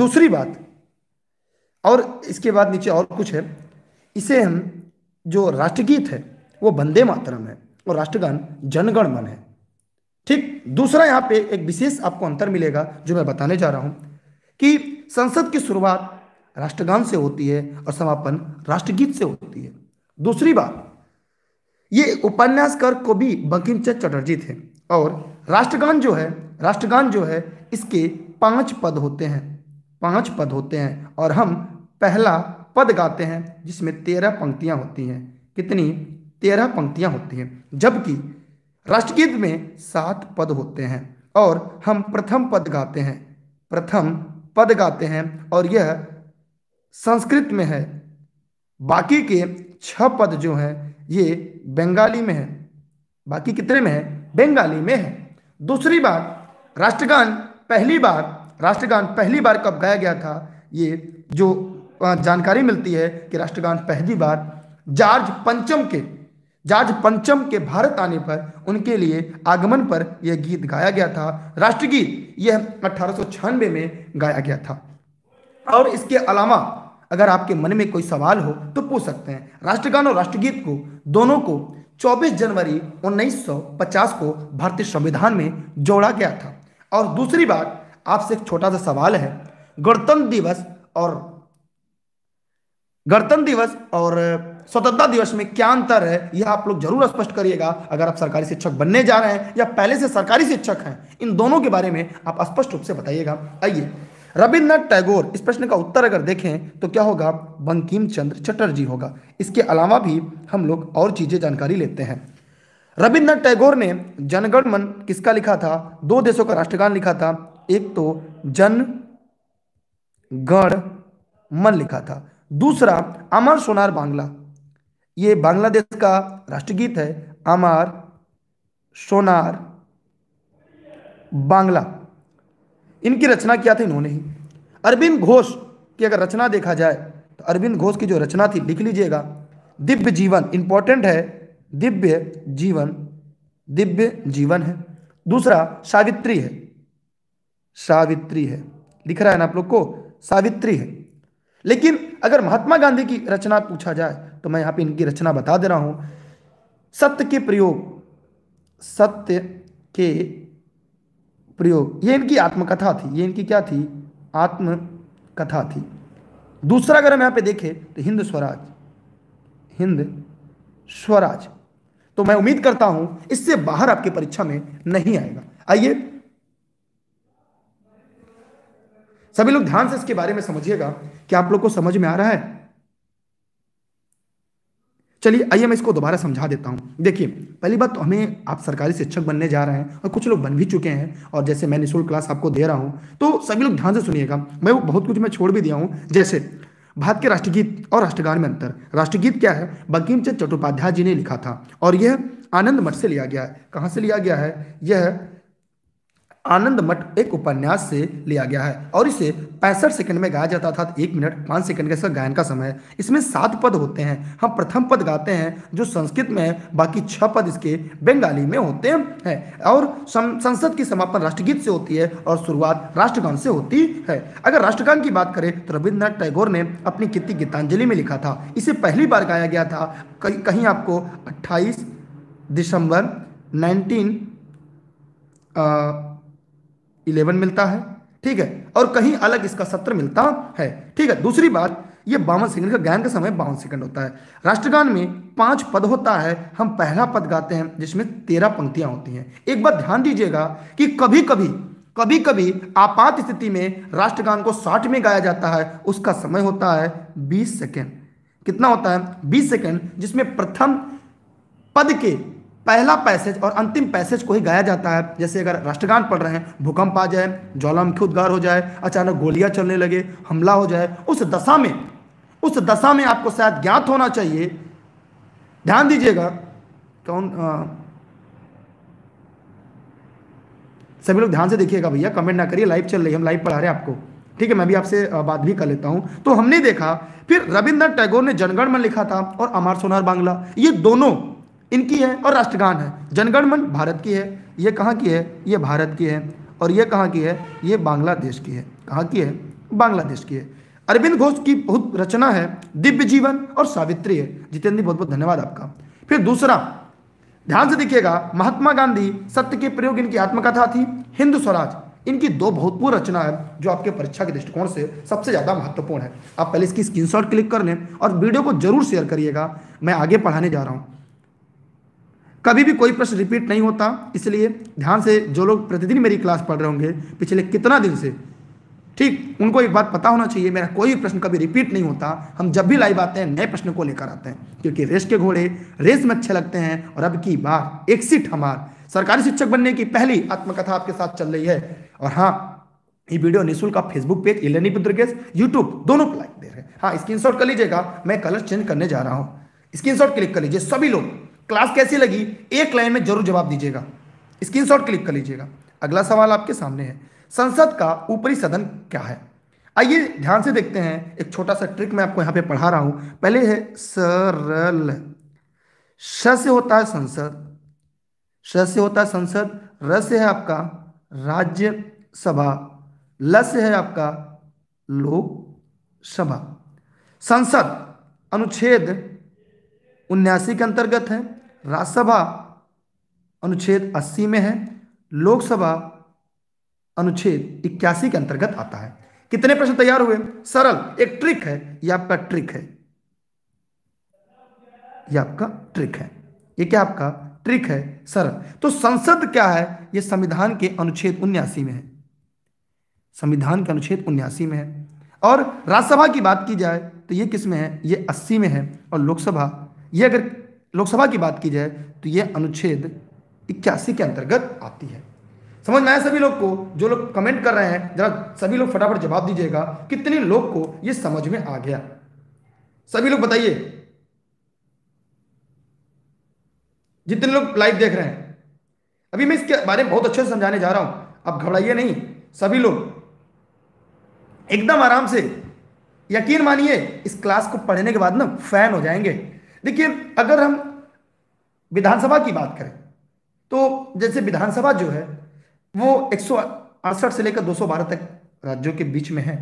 दूसरी बात और इसके बाद नीचे और कुछ है इसे हम जो राष्ट्रगीत है वो वंदे मातरम है और राष्ट्रगान जनगण मन है ठीक दूसरा यहां पे एक विशेष आपको अंतर मिलेगा जो मैं बताने जा रहा हूं कि संसद की शुरुआत राष्ट्रगान से होती है और समापन राष्ट्रगीत से होती है दूसरी बात ये को भी बंकिम चंद चटर्जी थे और राष्ट्रगान जो है राष्ट्रगान जो है इसके पांच पद होते हैं पांच पद होते हैं और हम पहला पद गाते हैं जिसमें तेरह पंक्तियां होती हैं कितनी तेरह पंक्तियां होती हैं जबकि राष्ट्रगीत में सात पद होते हैं और हम प्रथम पद गाते हैं प्रथम पद गाते हैं और यह संस्कृत में है बाकी के छह पद जो हैं ये बंगाली में है बाकी कितने में है बंगाली में है दूसरी बार राष्ट्रगान पहली बार राष्ट्रगान पहली बार कब गाया गया था ये जो जानकारी मिलती है कि राष्ट्रगान पहली बार जॉर्ज पंचम के जॉर्ज पंचम के भारत आने पर उनके लिए आगमन पर यह गीत गाया गया था राष्ट्रगीत यह अठारह में गाया गया था और इसके अलावा अगर आपके मन में कोई सवाल हो तो पूछ सकते हैं राष्ट्रगान और राष्ट्रगीत को दोनों को 24 जनवरी 1950 को भारतीय संविधान में जोड़ा गया था और दूसरी बात आपसे एक छोटा सा सवाल है गणतंत्र दिवस और गणतंत्र दिवस और स्वतंत्रता दिवस में क्या अंतर है यह आप लोग जरूर स्पष्ट करिएगा अगर आप सरकारी शिक्षक बनने जा रहे हैं या पहले से सरकारी शिक्षक हैं इन दोनों के बारे में आप स्पष्ट रूप से बताइएगा आइए रविन्द्रनाथ टैगोर इस प्रश्न का उत्तर अगर देखें तो क्या होगा बंकिम चंद्र चटर्जी होगा इसके अलावा भी हम लोग और चीजें जानकारी लेते हैं रविन्द्रनाथ टैगोर ने जनगण मन किसका लिखा था दो देशों का राष्ट्रगान लिखा था एक तो जन गण मन लिखा था दूसरा अमर सोनार बांग्ला ये बांग्लादेश का राष्ट्रगीत है आमार सोनार बांग्ला इनकी रचना किया था इन्होंने ही अरविंद घोष की अगर रचना देखा जाए तो अरविंद घोष की जो रचना थी लिख लीजिएगा दिव्य जीवन इंपॉर्टेंट है दिव्य जीवन दिव्य जीवन है दूसरा सावित्री है सावित्री है लिख रहा है ना आप लोग को सावित्री है लेकिन अगर महात्मा गांधी की रचना पूछा जाए तो मैं यहां पे इनकी रचना बता दे रहा हूं सत्य के प्रयोग सत्य के प्रयोग ये इनकी आत्मकथा थी ये इनकी क्या थी आत्मकथा थी दूसरा अगर हम यहां पे देखें तो हिंद स्वराज हिंद स्वराज तो मैं उम्मीद करता हूं इससे बाहर आपकी परीक्षा में नहीं आएगा आइए सभी लोग ध्यान से इसके बारे में समझिएगा कि आप लोग को समझ में आ रहा है चलिए आइए मैं इसको दोबारा समझा देता हूँ देखिए पहली बात तो हमें आप सरकारी शिक्षक बनने जा रहे हैं और कुछ लोग बन भी चुके हैं और जैसे मैं निःशुल्क क्लास आपको दे रहा हूँ तो सभी लोग ध्यान से सुनिएगा मैं वो बहुत कुछ मैं छोड़ भी दिया हूँ जैसे भारत के राष्ट्रगीत और राष्ट्रगान में अंतर राष्ट्रगीत क्या है बंकिम चंद चट्टोपाध्याय जी ने लिखा था और यह आनंद मठ से लिया गया है कहाँ से लिया गया है यह आनंद मठ एक उपन्यास से लिया गया है और इसे पैंसठ सेकंड में गाया जाता था तो एक मिनट पाँच सेकंड का इसका गायन का समय है इसमें सात पद होते हैं हम प्रथम पद गाते हैं जो संस्कृत में है बाकी छह पद इसके बंगाली में होते हैं और संसद की समापन राष्ट्रगीत से होती है और शुरुआत राष्ट्रगान से होती है अगर राष्ट्रगान की बात करें तो रविन्द्रनाथ टैगोर ने अपनी कृति गीतांजलि में लिखा था इसे पहली बार गाया गया था कहीं कहीं आपको अट्ठाईस दिसंबर नाइनटीन इलेवन मिलता है ठीक है और कहीं अलग इसका सत्र मिलता है ठीक है दूसरी बात ये बावन सेकंड का गायन का समय बावन सेकंड होता है राष्ट्रगान में पांच पद होता है हम पहला पद गाते हैं जिसमें तेरह पंक्तियां होती हैं एक बार ध्यान दीजिएगा कि कभी कभी कभी कभी आपात स्थिति में राष्ट्रगान को साठ में गाया जाता है उसका समय होता है बीस सेकेंड कितना होता है बीस सेकेंड जिसमें प्रथम पद के पहला पैसेज और अंतिम पैसेज को ही गाया जाता है जैसे अगर राष्ट्रगान पढ़ रहे हैं भूकंप आ जाए ज्वालामुखी उद्गार हो जाए अचानक गोलियां चलने लगे हमला हो जाए उस दशा में उस दशा में आपको शायद ज्ञात होना चाहिए ध्यान दीजिएगा कौन सभी लोग ध्यान से देखिएगा भैया कमेंट ना करिए लाइव चल रही है हम लाइव पढ़ा रहे हैं आपको ठीक है मैं भी आपसे बात भी कर लेता हूं तो हमने देखा फिर रविन्द्रनाथ टैगोर ने जनगण में लिखा था और अमार सोनार बांग्ला ये दोनों इनकी है और राष्ट्रगान है जनगणमन भारत की है ये कहाँ की है ये भारत की है और ये कहाँ की है ये बांग्लादेश की है कहाँ की है बांग्लादेश की है अरविंद घोष की बहुत रचना है दिव्य जीवन और सावित्री है जितेंद्र बहुत बहुत धन्यवाद आपका फिर दूसरा ध्यान से देखिएगा महात्मा गांधी सत्य के प्रयोग इनकी आत्मकथा थी हिंद स्वराज इनकी दो भूतपूर्व रचना है जो आपके परीक्षा के दृष्टिकोण से सबसे ज्यादा महत्वपूर्ण है आप पहले इसकी स्क्रीनशॉट क्लिक कर लें और वीडियो को जरूर शेयर करिएगा मैं आगे पढ़ाने जा रहा हूँ कभी भी कोई प्रश्न रिपीट नहीं होता इसलिए ध्यान से जो लोग प्रतिदिन मेरी क्लास पढ़ रहे होंगे पिछले कितना दिन से ठीक उनको एक बात पता होना चाहिए मेरा कोई भी प्रश्न कभी रिपीट नहीं होता हम जब भी लाइव आते हैं नए प्रश्न को लेकर आते हैं क्योंकि रेस के घोड़े रेस में अच्छे लगते हैं और अब की बार एक सीट हमार सरकारी शिक्षक बनने की पहली आत्मकथा आपके साथ चल रही है और हाँ ये वीडियो निःशुल्क फेसबुक पेज इलेनी पुद्रगेस यूट्यूब दोनों को लाइक दे रहे हैं हाँ स्क्रीन कर लीजिएगा मैं कलर चेंज करने जा रहा हूँ स्क्रीन क्लिक कर लीजिए सभी लोग क्लास कैसी लगी एक लाइन में जरूर जवाब दीजिएगा स्क्रीनशॉट क्लिक कर लीजिएगा अगला सवाल आपके सामने है संसद का ऊपरी सदन क्या है आइए ध्यान से देखते हैं एक छोटा सा ट्रिक मैं आपको यहां पे पढ़ा रहा हूं पहले है सरल श से होता है संसद श से होता है संसद र से है आपका राज्यसभा ल से है आपका लोकसभा संसद अनुच्छेद उन्यासी के अंतर्गत है राज्यसभा अनुच्छेद 80 में है लोकसभा अनुच्छेद 81 के अंतर्गत आता है कितने प्रश्न तैयार हुए सरल एक ट्रिक है यह आपका ट्रिक है यह आपका ट्रिक है ये क्या आपका ट्रिक है सरल तो संसद क्या है यह संविधान के अनुच्छेद उन्यासी में है संविधान के अनुच्छेद उन्यासी में है और राज्यसभा की बात की जाए तो ये किस में है ये अस्सी में है और लोकसभा ये अगर लोकसभा की बात की जाए तो ये अनुच्छेद इक्यासी के अंतर्गत आती है समझ में आया सभी लोग को जो लोग कमेंट कर रहे हैं जरा सभी लोग फटाफट जवाब दीजिएगा कितने लोग को ये समझ में आ गया सभी लोग बताइए जितने लोग लाइव देख रहे हैं अभी मैं इसके बारे में बहुत अच्छे से समझाने जा रहा हूं आप घबराइए नहीं सभी लोग एकदम आराम से यकीन मानिए इस क्लास को पढ़ने के बाद ना फैन हो जाएंगे देखिए अगर हम विधानसभा की बात करें तो जैसे विधानसभा जो है वो एक से लेकर 212 तक राज्यों के बीच में है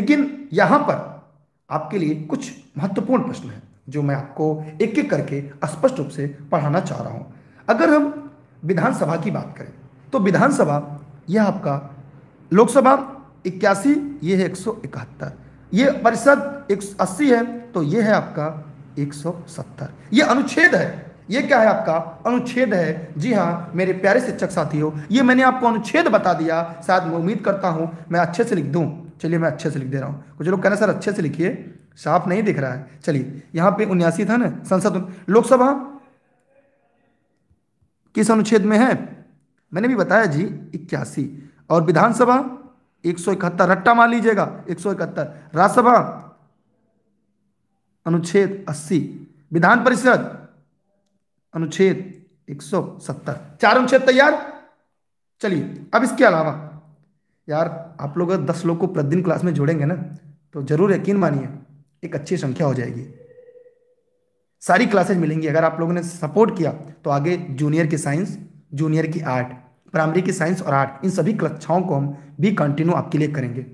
लेकिन यहाँ पर आपके लिए कुछ महत्वपूर्ण प्रश्न है जो मैं आपको एक एक करके स्पष्ट रूप से पढ़ाना चाह रहा हूँ अगर हम विधानसभा की बात करें तो विधानसभा यह आपका लोकसभा इक्यासी ये है एक ये परिषद एक है तो ये है आपका 170 ये अनुच्छेद है ये क्या है आपका अनुच्छेद है जी हाँ मेरे प्यारे शिक्षक साथियों ये मैंने आपको अनुच्छेद बता दिया शायद मैं उम्मीद करता हूँ मैं अच्छे से लिख दूँ चलिए मैं अच्छे से लिख दे रहा हूँ कुछ लोग कहना सर अच्छे से लिखिए साफ नहीं दिख रहा है चलिए यहाँ पे उन्यासी था ना संसद लोकसभा किस अनुच्छेद में है मैंने भी बताया जी इक्यासी और विधानसभा एक सौ इकहत्तर रट्टा मान लीजिएगा एक सौ इकहत्तर राज्यसभा अनुच्छेद 80 विधान परिषद अनुच्छेद 170 चार अनुच्छेद तैयार चलिए अब इसके अलावा यार आप लोग दस लोग को प्रतिदिन क्लास में जोड़ेंगे ना तो जरूर यकीन मानिए एक अच्छी संख्या हो जाएगी सारी क्लासेज मिलेंगी अगर आप लोगों ने सपोर्ट किया तो आगे जूनियर की साइंस जूनियर की आर्ट प्राइमरी की साइंस और आर्ट इन सभी कक्षाओं को हम भी कंटिन्यू आपके लिए करेंगे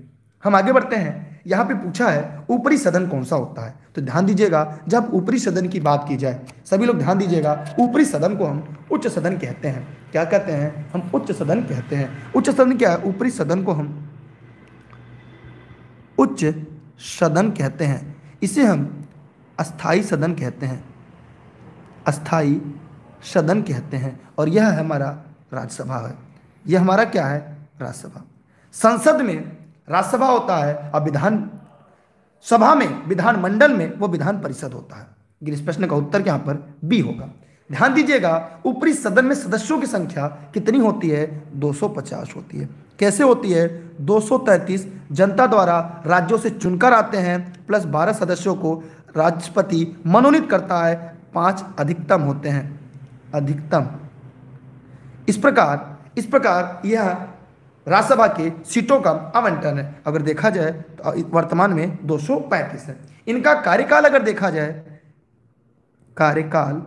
हम आगे बढ़ते हैं यहाँ पे पूछा है ऊपरी सदन कौन सा होता है तो ध्यान दीजिएगा जब ऊपरी सदन की बात की जाए सभी लोग ध्यान दीजिएगा ऊपरी सदन को हम उच्च सदन कहते हैं क्या कहते हैं हम उच्च सदन कहते हैं उच्च सदन क्या है ऊपरी सदन को हम उच्च सदन कहते हैं इसे हम अस्थाई सदन कहते हैं अस्थाई सदन कहते हैं और यह है हमारा राज्यसभा है यह हमारा क्या है राज्यसभा संसद में राज्यसभा होता है और विधान सभा में विधानमंडल में वो विधान परिषद होता है इस प्रश्न का उत्तर यहां पर बी होगा ध्यान दीजिएगा ऊपरी सदन में सदस्यों की संख्या कितनी होती है 250 होती है कैसे होती है 233 जनता द्वारा राज्यों से चुनकर आते हैं प्लस 12 सदस्यों को राष्ट्रपति मनोनीत करता है पांच अधिकतम होते हैं अधिकतम इस प्रकार इस प्रकार यह राज्यसभा के सीटों का आवंटन है अगर देखा जाए तो वर्तमान में 235 है इनका कार्यकाल अगर देखा जाए कार्यकाल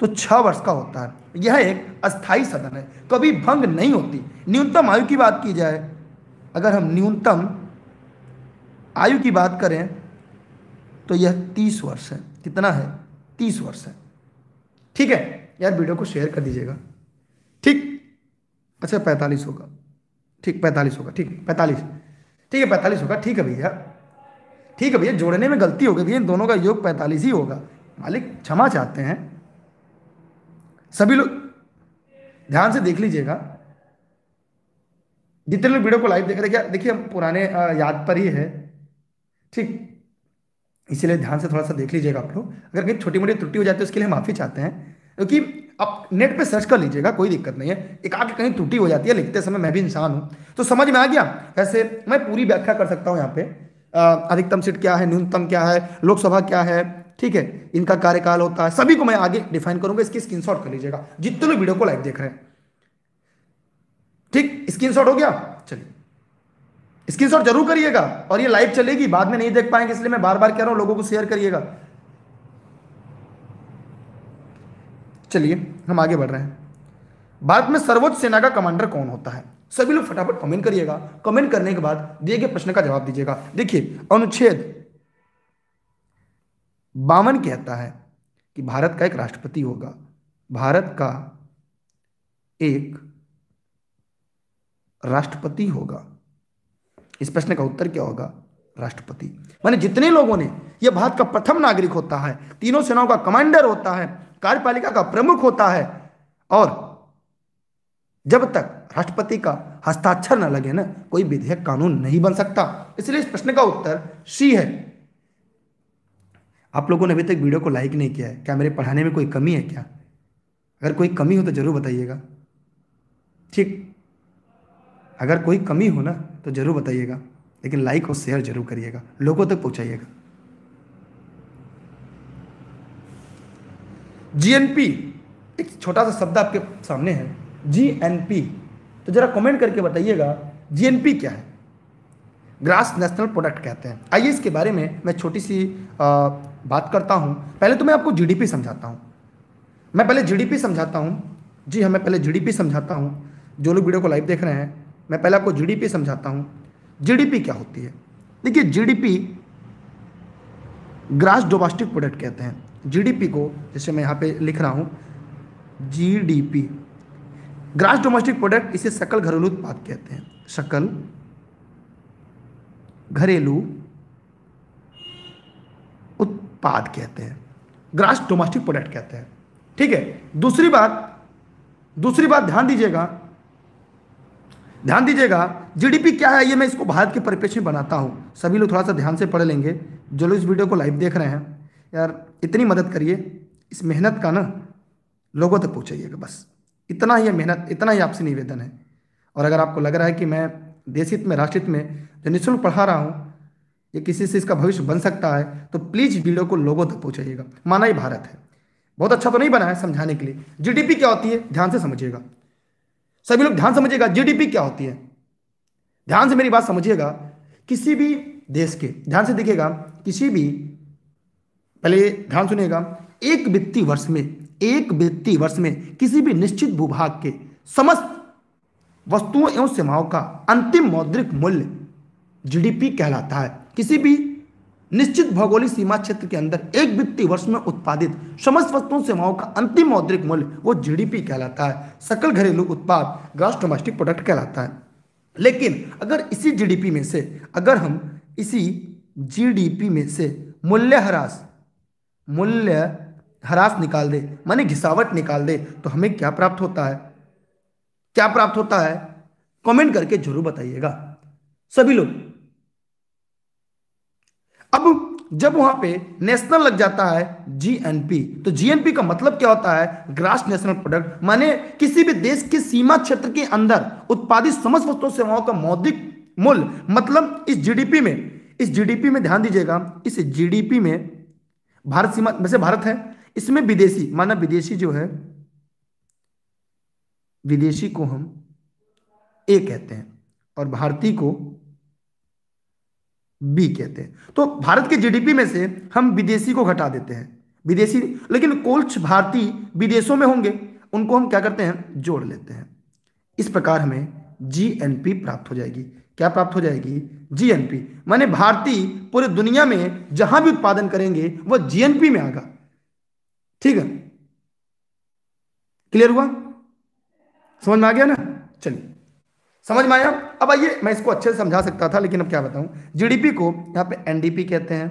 तो छह वर्ष का होता है यह एक अस्थायी सदन है कभी तो भंग नहीं होती न्यूनतम आयु की बात की जाए अगर हम न्यूनतम आयु की बात करें तो यह तीस वर्ष है कितना है तीस वर्ष है ठीक है यार वीडियो को शेयर कर दीजिएगा ठीक अच्छा पैंतालीस होगा ठीक पैंतालीस होगा ठीक पैंतालीस ठीक है पैंतालीस होगा ठीक है भैया ठीक है भैया जोड़ने में गलती होगी भैया इन दोनों का योग पैंतालीस ही होगा मालिक क्षमा चाहते हैं सभी लोग ध्यान से देख लीजिएगा जितने लोग वीडियो को लाइव देख रहे क्या देखिए हम पुराने याद पर ही है ठीक इसीलिए ध्यान से थोड़ा सा देख लीजिएगा आप लोग अगर कहीं छोटी मोटी त्रुटि हो जाती है उसके लिए माफ़ी चाहते हैं क्योंकि अब नेट पे सर्च कर लीजिएगा कोई दिक्कत नहीं है एक आगे कहीं त्रुटि हो जाती है लिखते समय मैं भी इंसान हूं तो समझ में आ गया ऐसे मैं पूरी व्याख्या कर सकता हूं यहाँ पे अधिकतम सीट क्या है न्यूनतम क्या है लोकसभा क्या है ठीक है इनका कार्यकाल होता है सभी को मैं आगे डिफाइन करूंगा इसकी स्क्रीन कर लीजिएगा जितने लोग वीडियो को लाइव देख रहे हैं ठीक स्क्रीन हो गया चलिए स्क्रीन जरूर करिएगा और ये लाइव चलेगी बाद में नहीं देख पाएंगे इसलिए मैं बार बार कह रहा हूं लोगों को शेयर करिएगा चलिए हम आगे बढ़ रहे हैं भारत में सर्वोच्च सेना का कमांडर कौन होता है सभी लोग फटाफट कमेंट करिएगा कमेंट करने के बाद दिए गए प्रश्न का जवाब दीजिएगा देखिए अनुच्छेद बावन कहता है कि भारत का एक राष्ट्रपति होगा भारत का एक राष्ट्रपति होगा इस प्रश्न का उत्तर क्या होगा राष्ट्रपति माने जितने लोगों ने यह भारत का प्रथम नागरिक होता है तीनों सेनाओं का कमांडर होता है कार्यपालिका का प्रमुख होता है और जब तक राष्ट्रपति का हस्ताक्षर न लगे ना कोई विधेयक कानून नहीं बन सकता इसलिए इस प्रश्न का उत्तर सी है आप लोगों ने अभी तक वीडियो को लाइक नहीं किया है क्या मेरे पढ़ाने में कोई कमी है क्या अगर कोई कमी हो तो जरूर बताइएगा ठीक अगर कोई कमी हो ना तो जरूर बताइएगा लेकिन लाइक और शेयर जरूर करिएगा लोगों तक पहुंचाइएगा जीएनपी एक छोटा सा शब्द आपके सामने है जीएनपी तो ज़रा कमेंट करके बताइएगा जीएनपी क्या है ग्रास नेशनल प्रोडक्ट कहते हैं आइए इसके बारे में मैं छोटी सी आ, बात करता हूँ पहले तो मैं आपको जीडीपी समझाता हूँ मैं पहले जीडीपी समझाता हूँ जी हाँ मैं पहले जीडीपी समझाता हूँ जो लोग वीडियो को लाइव देख रहे हैं मैं पहले आपको जीडीपी समझाता हूँ जीडीपी क्या होती है देखिए जीडीपी ग्रास डोमेस्टिक प्रोडक्ट कहते हैं जीडीपी को जैसे मैं यहाँ पे लिख रहा हूँ जीडीपी ग्रास डोमेस्टिक प्रोडक्ट इसे सकल घरेलू उत्पाद कहते हैं सकल घरेलू उत्पाद कहते हैं ग्रास डोमेस्टिक प्रोडक्ट कहते हैं ठीक है दूसरी बात दूसरी बात ध्यान दीजिएगा ध्यान दीजिएगा जीडीपी क्या है ये मैं इसको भारत के परिप्रेक्ष्य में बनाता हूँ सभी लोग थोड़ा सा ध्यान से पढ़ लेंगे जो लोग इस वीडियो को लाइव देख रहे हैं यार इतनी मदद करिए इस मेहनत का ना लोगों तक पहुँचाइएगा बस इतना ही मेहनत इतना ही आपसे निवेदन है और अगर आपको लग रहा है कि मैं देश हित में राष्ट्रहित में जो निःशुल्क पढ़ा रहा हूँ ये किसी से इसका भविष्य बन सकता है तो प्लीज़ वीडियो को लोगों तक पहुँचाइएगा माना ही भारत है बहुत अच्छा तो नहीं बना है समझाने के लिए जीडीपी क्या होती है ध्यान से समझिएगा सभी लोग ध्यान समझिएगा जीडीपी क्या होती है ध्यान से मेरी बात समझिएगा किसी भी देश के ध्यान से देखिएगा किसी भी पहले ध्यान सुनिएगा एक वित्तीय वर्ष में एक वित्तीय वर्ष में किसी भी निश्चित भूभाग के समस्त वस्तुओं एवं सेवाओं का अंतिम मौद्रिक मूल्य जीडीपी कहलाता है किसी भी निश्चित भौगोलिक सीमा क्षेत्र के अंदर एक वित्तीय वर्ष में उत्पादित समस्त वस्तुओं सेवाओं का अंतिम मौद्रिक मूल्य वो जीडीपी कहलाता है सकल घरेलू उत्पाद ग्रॉस डोमेस्टिक प्रोडक्ट कहलाता है लेकिन अगर इसी जीडीपी में से अगर हम इसी जीडीपी में से मूल्यह्रास मूल्य हरास निकाल दे माने घिसावट निकाल दे तो हमें क्या प्राप्त होता है क्या प्राप्त होता है कमेंट करके जरूर बताइएगा सभी लोग अब जब वहां पे नेशनल लग जाता है जीएनपी तो जीएनपी का मतलब क्या होता है ग्रास नेशनल प्रोडक्ट माने किसी भी देश के सीमा क्षेत्र के अंदर उत्पादित समस्त वस्तुओं सेवाओं का मौद्रिक मूल्य मतलब इस जीडीपी में इस जीडीपी में ध्यान दीजिएगा इस जीडीपी में भारत सीमा वैसे भारत है इसमें विदेशी माना विदेशी जो है विदेशी को हम ए कहते हैं और भारतीय को बी कहते हैं तो भारत के जीडीपी में से हम विदेशी को घटा देते हैं विदेशी लेकिन कुछ भारतीय विदेशों में होंगे उनको हम क्या करते हैं जोड़ लेते हैं इस प्रकार हमें जी एन पी प्राप्त हो जाएगी क्या प्राप्त हो जाएगी जीएनपी माने भारतीय पूरे दुनिया में जहां भी उत्पादन करेंगे वह जीएनपी में आएगा ठीक है क्लियर हुआ समझ में आ गया ना चलिए समझ में आया अब आइए मैं इसको अच्छे से समझा सकता था लेकिन अब क्या बताऊं जीडीपी को यहां पे एनडीपी कहते हैं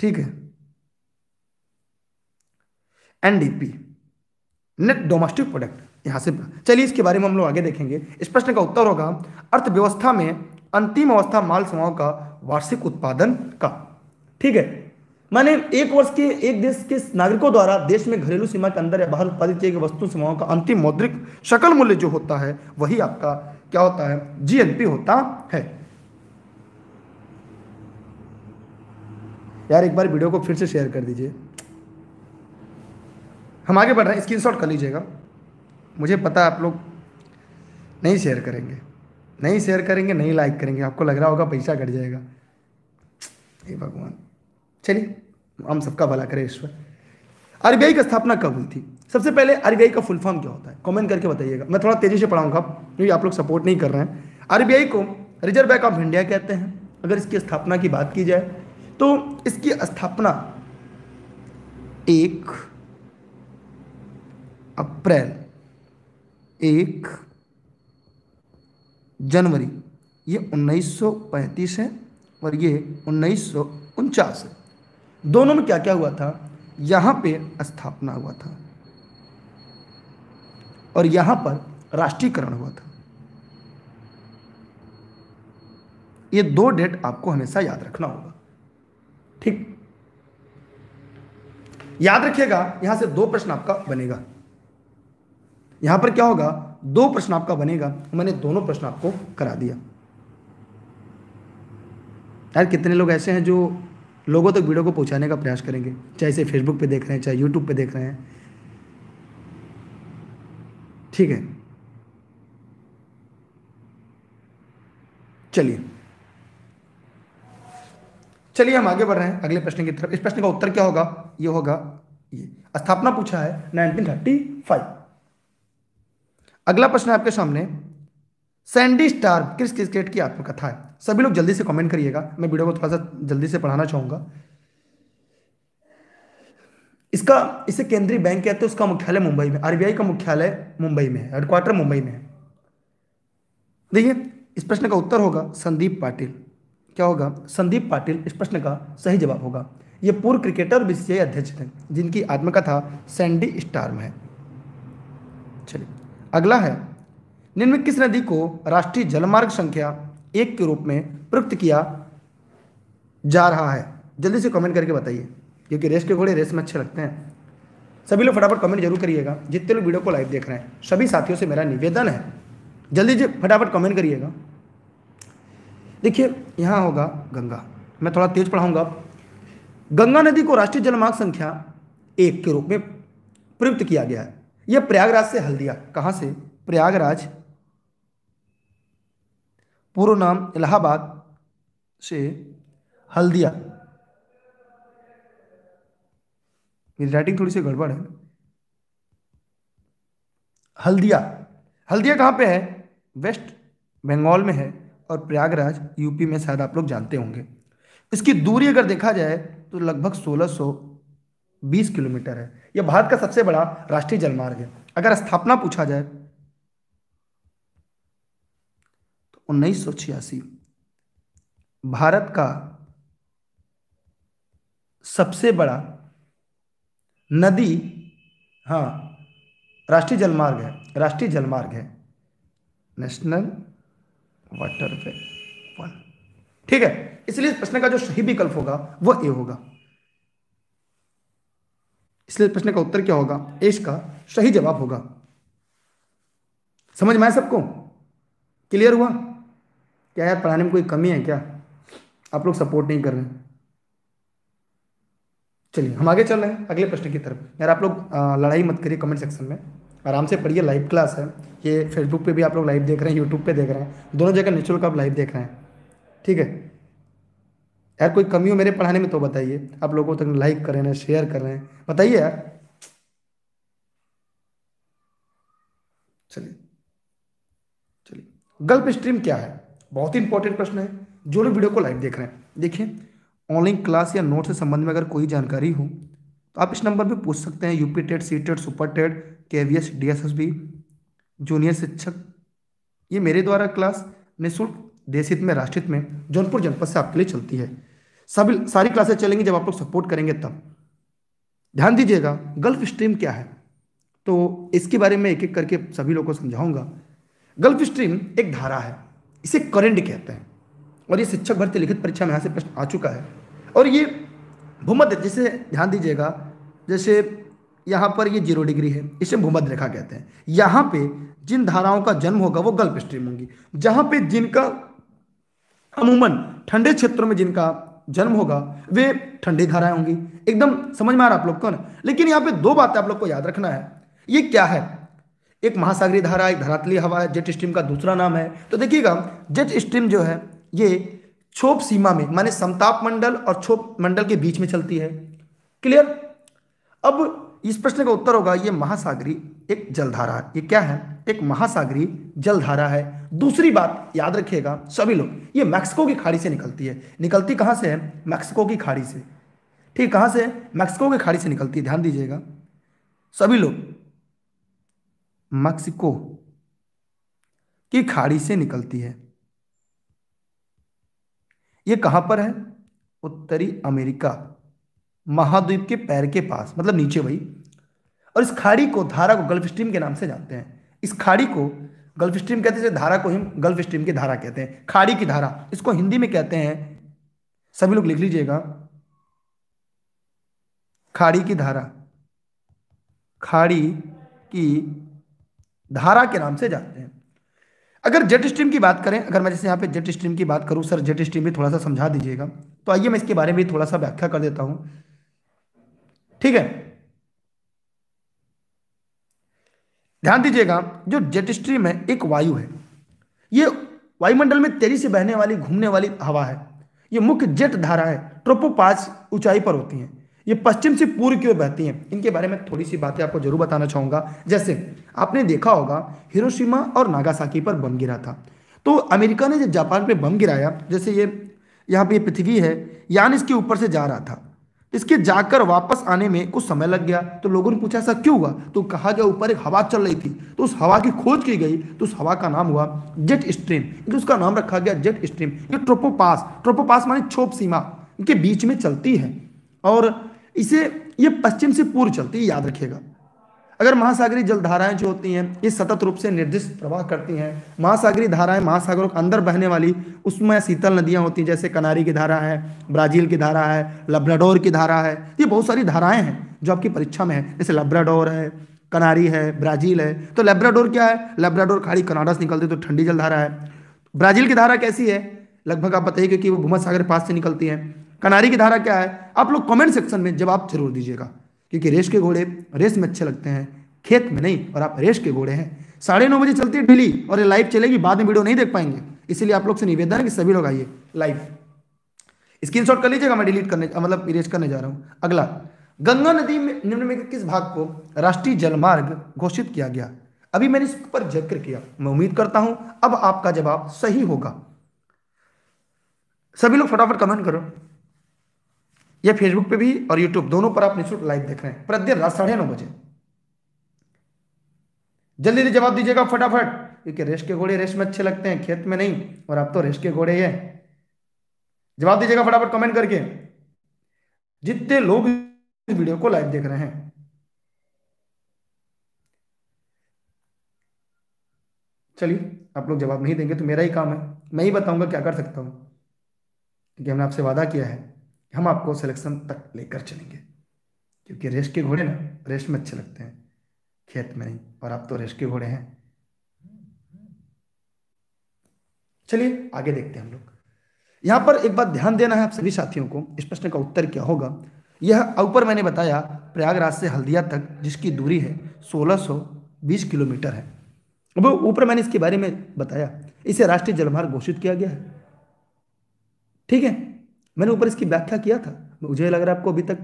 ठीक है एनडीपी नेट डोमेस्टिक प्रोडक्ट यहाँ से चलिए इसके बारे में हम लोग आगे देखेंगे इस प्रश्न का उत्तर होगा अर्थव्यवस्था में अंतिम अवस्था माल सेवाओं का वार्षिक उत्पादन का ठीक है माने एक वर्ष के एक देश के नागरिकों द्वारा देश में घरेलू सीमा के अंदर या बाहर उत्पादित किए गए वस्तु सेवाओं का अंतिम मौद्रिक शकल मूल्य जो होता है वही आपका क्या होता है जीएनपी होता है यार एक बार वीडियो को फिर से शेयर कर दीजिए हम आगे बढ़ रहे हैं स्क्रीनशॉट कर लीजिएगा मुझे पता आप लोग नहीं शेयर करेंगे नहीं शेयर करेंगे नहीं लाइक करेंगे आपको लग रहा होगा पैसा कट जाएगा हे भगवान चलिए हम सबका भला करें ईश्वर आरबीआई की स्थापना कब हुई थी सबसे पहले आरबीआई का फुल फॉर्म क्या होता है कमेंट करके बताइएगा मैं थोड़ा तेजी से पढ़ाऊंगा क्योंकि आप लोग सपोर्ट नहीं कर रहे हैं आरबीआई को रिजर्व बैंक ऑफ इंडिया कहते हैं अगर इसकी स्थापना की बात की जाए तो इसकी स्थापना एक अप्रैल एक जनवरी ये 1935 है और ये उन्नीस है दोनों में क्या क्या हुआ था यहाँ पे स्थापना हुआ था और यहाँ पर राष्ट्रीयकरण हुआ था ये दो डेट आपको हमेशा याद रखना होगा ठीक याद रखिएगा यहां से दो प्रश्न आपका बनेगा यहां पर क्या होगा दो प्रश्न आपका बनेगा मैंने दोनों प्रश्न आपको करा दिया यार कितने लोग ऐसे हैं जो लोगों तक तो वीडियो को पहुंचाने का प्रयास करेंगे चाहे इसे फेसबुक पे देख रहे हैं चाहे यूट्यूब पे देख रहे हैं ठीक है चलिए चलिए हम आगे बढ़ रहे हैं अगले प्रश्न की तरफ इस प्रश्न का उत्तर क्या होगा ये होगा ये स्थापना पूछा है नाइनटीन थर्टी फाइव अगला प्रश्न आपके सामने सैंडी स्टार क्रिस क्रिकेट की आत्मकथा है सभी लोग जल्दी से कमेंट करिएगा मैं वीडियो को थोड़ा सा जल्दी से पढ़ाना चाहूंगा इसका इसे केंद्रीय बैंक कहते हैं उसका मुख्यालय मुंबई में आरबीआई का मुख्यालय मुंबई में है हेडक्वार्टर मुंबई में है देखिए इस प्रश्न का उत्तर होगा संदीप पाटिल क्या होगा संदीप पाटिल इस प्रश्न का सही जवाब होगा ये पूर्व क्रिकेटर और अध्यक्ष थे जिनकी आत्मकथा सैंडी स्टार में है चलिए अगला है निम्न किस नदी को राष्ट्रीय जलमार्ग संख्या एक के रूप में प्रयुक्त किया जा रहा है जल्दी से कमेंट करके बताइए क्योंकि रेस के घोड़े रेस में अच्छे लगते हैं सभी लोग फटाफट कमेंट जरूर करिएगा जितने लोग वीडियो को लाइव देख रहे हैं सभी साथियों से मेरा निवेदन है जल्दी से फटाफट कमेंट करिएगा देखिए यहाँ होगा गंगा मैं थोड़ा तेज पढ़ाऊंगा गंगा नदी को राष्ट्रीय जलमार्ग संख्या एक के रूप में प्रयुक्त किया गया है ये प्रयागराज से हल्दिया कहां से प्रयागराज पूर्व नाम इलाहाबाद से हल्दिया मेरी राइटिंग थोड़ी सी गड़बड़ है हल्दिया हल्दिया कहां पे है वेस्ट बंगाल में है और प्रयागराज यूपी में शायद आप लोग जानते होंगे इसकी दूरी अगर देखा जाए तो लगभग 1620 किलोमीटर है यह भारत का सबसे बड़ा राष्ट्रीय जलमार्ग है अगर स्थापना पूछा जाए तो उन्नीस भारत का सबसे बड़ा नदी हाँ राष्ट्रीय जलमार्ग है राष्ट्रीय जलमार्ग है नेशनल वाटरवे वन ठीक है इसलिए इस प्रश्न का जो सही विकल्प होगा वो ए होगा इसलिए प्रश्न का उत्तर क्या होगा एश का सही जवाब होगा समझ में आए सबको क्लियर हुआ क्या यार पढ़ाने में कोई कमी है क्या आप लोग सपोर्ट नहीं कर रहे चलिए हम आगे चल रहे हैं अगले प्रश्न की तरफ यार आप लोग लड़ाई मत करिए कमेंट सेक्शन में आराम से पढ़िए लाइव क्लास है ये फेसबुक पे भी आप लोग लाइव देख रहे हैं यूट्यूब पे देख रहे हैं दोनों जगह निःशुल्क आप लाइव देख रहे हैं ठीक है यार कोई कमी हो मेरे पढ़ाने में तो बताइए आप लोगों तक लाइक कर रहे हैं शेयर कर रहे हैं बताइए यार चलिए चलिए गल्फ स्ट्रीम क्या है बहुत ही इंपॉर्टेंट प्रश्न है जो लोग वीडियो को लाइव देख रहे हैं देखिए ऑनलाइन क्लास या नोट से संबंध में अगर कोई जानकारी हो तो आप इस नंबर पर पूछ सकते हैं UP TET C TET super TET K V S D S S B junior शिक्षक ये मेरे द्वारा क्लास निःशुल्क देश हित में राष्ट्रित में जौनपुर जनपद से आपके लिए चलती है सभी सारी क्लासेस चलेंगी जब आप लोग सपोर्ट करेंगे तब ध्यान दीजिएगा गल्फ स्ट्रीम क्या है तो इसके बारे में एक एक करके सभी लोगों को समझाऊंगा गल्फ स्ट्रीम एक धारा है इसे करंट कहते हैं और ये शिक्षक भर्ती लिखित परीक्षा में यहाँ से प्रश्न आ चुका है और ये भूमध्य जैसे ध्यान दीजिएगा जैसे यहाँ पर ये जीरो डिग्री है इसे भूमध्य रेखा कहते हैं यहाँ पे जिन धाराओं का जन्म होगा वो गल्फ स्ट्रीम होंगी जहाँ पे जिनका अमूमन ठंडे क्षेत्रों में जिनका जन्म होगा वे ठंडी धाराएं होंगी एकदम समझ में आ रहा आप लोग को ना लेकिन यहाँ पे दो बातें आप लोग को याद रखना है ये क्या है एक महासागरी धारा एक धरातली हवा है जेट स्ट्रीम का दूसरा नाम है तो देखिएगा जेट स्ट्रीम जो है ये छोप सीमा में माने समताप मंडल और छोप मंडल के बीच में चलती है क्लियर अब इस प्रश्न का उत्तर होगा ये महासागरी एक जलधारा ये क्या है एक महासागरी जलधारा है दूसरी बात याद रखिएगा सभी लोग ये मैक्सिको की खाड़ी से निकलती है निकलती कहाँ से है मैक्सिको की खाड़ी से ठीक कहाँ से मैक्सिको की खाड़ी से निकलती है ध्यान दीजिएगा सभी लोग मैक्सिको की खाड़ी से निकलती है ये कहां पर है उत्तरी अमेरिका महाद्वीप के पैर के पास मतलब नीचे वही और इस खाड़ी को धारा को गल्फ स्ट्रीम के नाम से जानते हैं इस खाड़ी को गल्फ स्ट्रीम कहते हैं धारा को हम गल्फ स्ट्रीम की धारा कहते हैं खाड़ी की धारा इसको हिंदी में कहते हैं सभी लोग लिख लीजिएगा खाड़ी की धारा खाड़ी की धारा के नाम से जानते हैं अगर जेट स्ट्रीम की बात करें अगर मैं जैसे यहाँ पे जेट स्ट्रीम की बात करूं सर जेट स्ट्रीम भी थोड़ा सा समझा दीजिएगा तो आइए मैं इसके बारे में थोड़ा सा व्याख्या कर देता हूं ठीक है ध्यान दीजिएगा जो जेट स्ट्रीम है एक वायु है ये वायुमंडल में तेजी से बहने वाली घूमने वाली हवा है ये मुख्य जेट धारा है ट्रोपोपास ऊंचाई पर होती हैं ये पश्चिम से पूर्व की ओर बहती हैं इनके बारे में थोड़ी सी बातें आपको जरूर बताना चाहूँगा जैसे आपने देखा होगा हिरोशिमा और नागासाकी पर बम गिरा था तो अमेरिका ने जब जापान पर बम गिराया जैसे ये यहाँ पे पृथ्वी है यान इसके ऊपर से जा रहा था इसके जाकर वापस आने में कुछ समय लग गया तो लोगों ने पूछा ऐसा क्यों हुआ तो कहा गया ऊपर एक हवा चल रही थी तो उस हवा की खोज की गई तो उस हवा का नाम हुआ जेट स्ट्रीम तो उसका नाम रखा गया जेट स्ट्रीम ये ट्रोपोपास ट्रोपोपास माने छोप सीमा इनके बीच में चलती है और इसे ये पश्चिम से पूर्व चलती है याद रखेगा अगर महासागरीय जल धाराएं जो होती हैं ये सतत रूप से निर्दिष्ट प्रवाह करती हैं महासागरीय धाराएं महासागरों के अंदर बहने वाली उसमें शीतल नदियां होती हैं जैसे कनारी की धारा है ब्राजील की धारा है लब्राडोर की धारा है ये बहुत सारी धाराएं हैं जो आपकी परीक्षा में है जैसे लब्राडोर है कनारी है ब्राजील है तो लेब्राडोर क्या है लेब्राडोर खाड़ी कनाडा से निकलती है तो ठंडी जल धारा है ब्राजील की धारा कैसी है लगभग आप बताइए क्योंकि वो भूमत सागर पास से निकलती है कनारी की धारा क्या है आप लोग कमेंट सेक्शन में जवाब जरूर दीजिएगा क्योंकि रेस के घोड़े रेस में अच्छे लगते हैं खेत में नहीं और आप रेस के घोड़े हैं साढ़े नौ बजे चलती है डेली और ये लाइव चलेगी बाद में वीडियो नहीं देख पाएंगे इसलिए आप लोग से निवेदन है कि सभी लोग आइए लाइव स्क्रीनशॉट कर लीजिएगा मैं डिलीट करने मतलब इरेज करने जा रहा हूँ अगला गंगा नदी में निम्न में किस भाग को राष्ट्रीय जलमार्ग घोषित किया गया अभी मैंने इस पर जिक्र किया मैं उम्मीद करता हूं अब आपका जवाब सही होगा सभी लोग फटाफट कमेंट करो ये फेसबुक पे भी और यूट्यूब दोनों पर आप निःशुल्क लाइव देख रहे हैं प्रतिदिन रात साढ़े नौ बजे जल्दी जल्दी जवाब दीजिएगा फटाफट क्योंकि रेस के घोड़े रेस में अच्छे लगते हैं खेत में नहीं और आप तो रेस के घोड़े हैं जवाब दीजिएगा फटाफट कमेंट करके जितने लोग इस वीडियो को लाइव देख रहे हैं चलिए आप लोग जवाब नहीं देंगे तो मेरा ही काम है मैं ही बताऊंगा क्या कर सकता हूं क्योंकि हमने आपसे वादा किया है हम आपको सिलेक्शन तक लेकर चलेंगे क्योंकि रेस के घोड़े ना रेस में अच्छे लगते हैं खेत में नहीं और आप तो रेस के घोड़े हैं चलिए आगे देखते हैं हम लोग यहां पर एक बात ध्यान देना है आप सभी साथियों को इस प्रश्न का उत्तर क्या होगा यह ऊपर मैंने बताया प्रयागराज से हल्दिया तक जिसकी दूरी है 1620 किलोमीटर है अब ऊपर मैंने इसके बारे में बताया इसे राष्ट्रीय जलमार्ग घोषित किया गया है ठीक है मैंने ऊपर इसकी व्याख्या किया था मुझे लग रहा है आपको अभी तक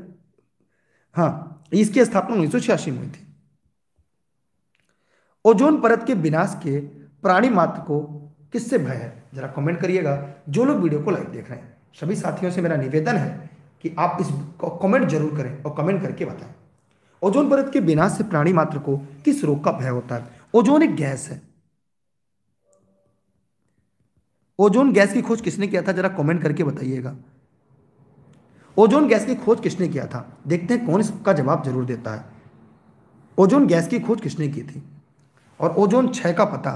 हाँ इसकी स्थापना उन्नीस सौ छियासी में थी ओजोन परत के विनाश के प्राणी मात्र को किससे भय है जरा कमेंट करिएगा जो लोग वीडियो को लाइक देख रहे हैं सभी साथियों से मेरा निवेदन है कि आप इस कमेंट जरूर करें और कमेंट करके बताएं ओजोन परत के विनाश से प्राणी मात्र को किस रोग का भय होता है ओजोन एक गैस है ओजोन गैस की खोज किसने किया था जरा कमेंट करके बताइएगा ओजोन गैस की खोज किसने किया था देखते हैं कौन इसका जवाब जरूर देता है ओजोन गैस की खोज किसने की थी और ओजोन छ का पता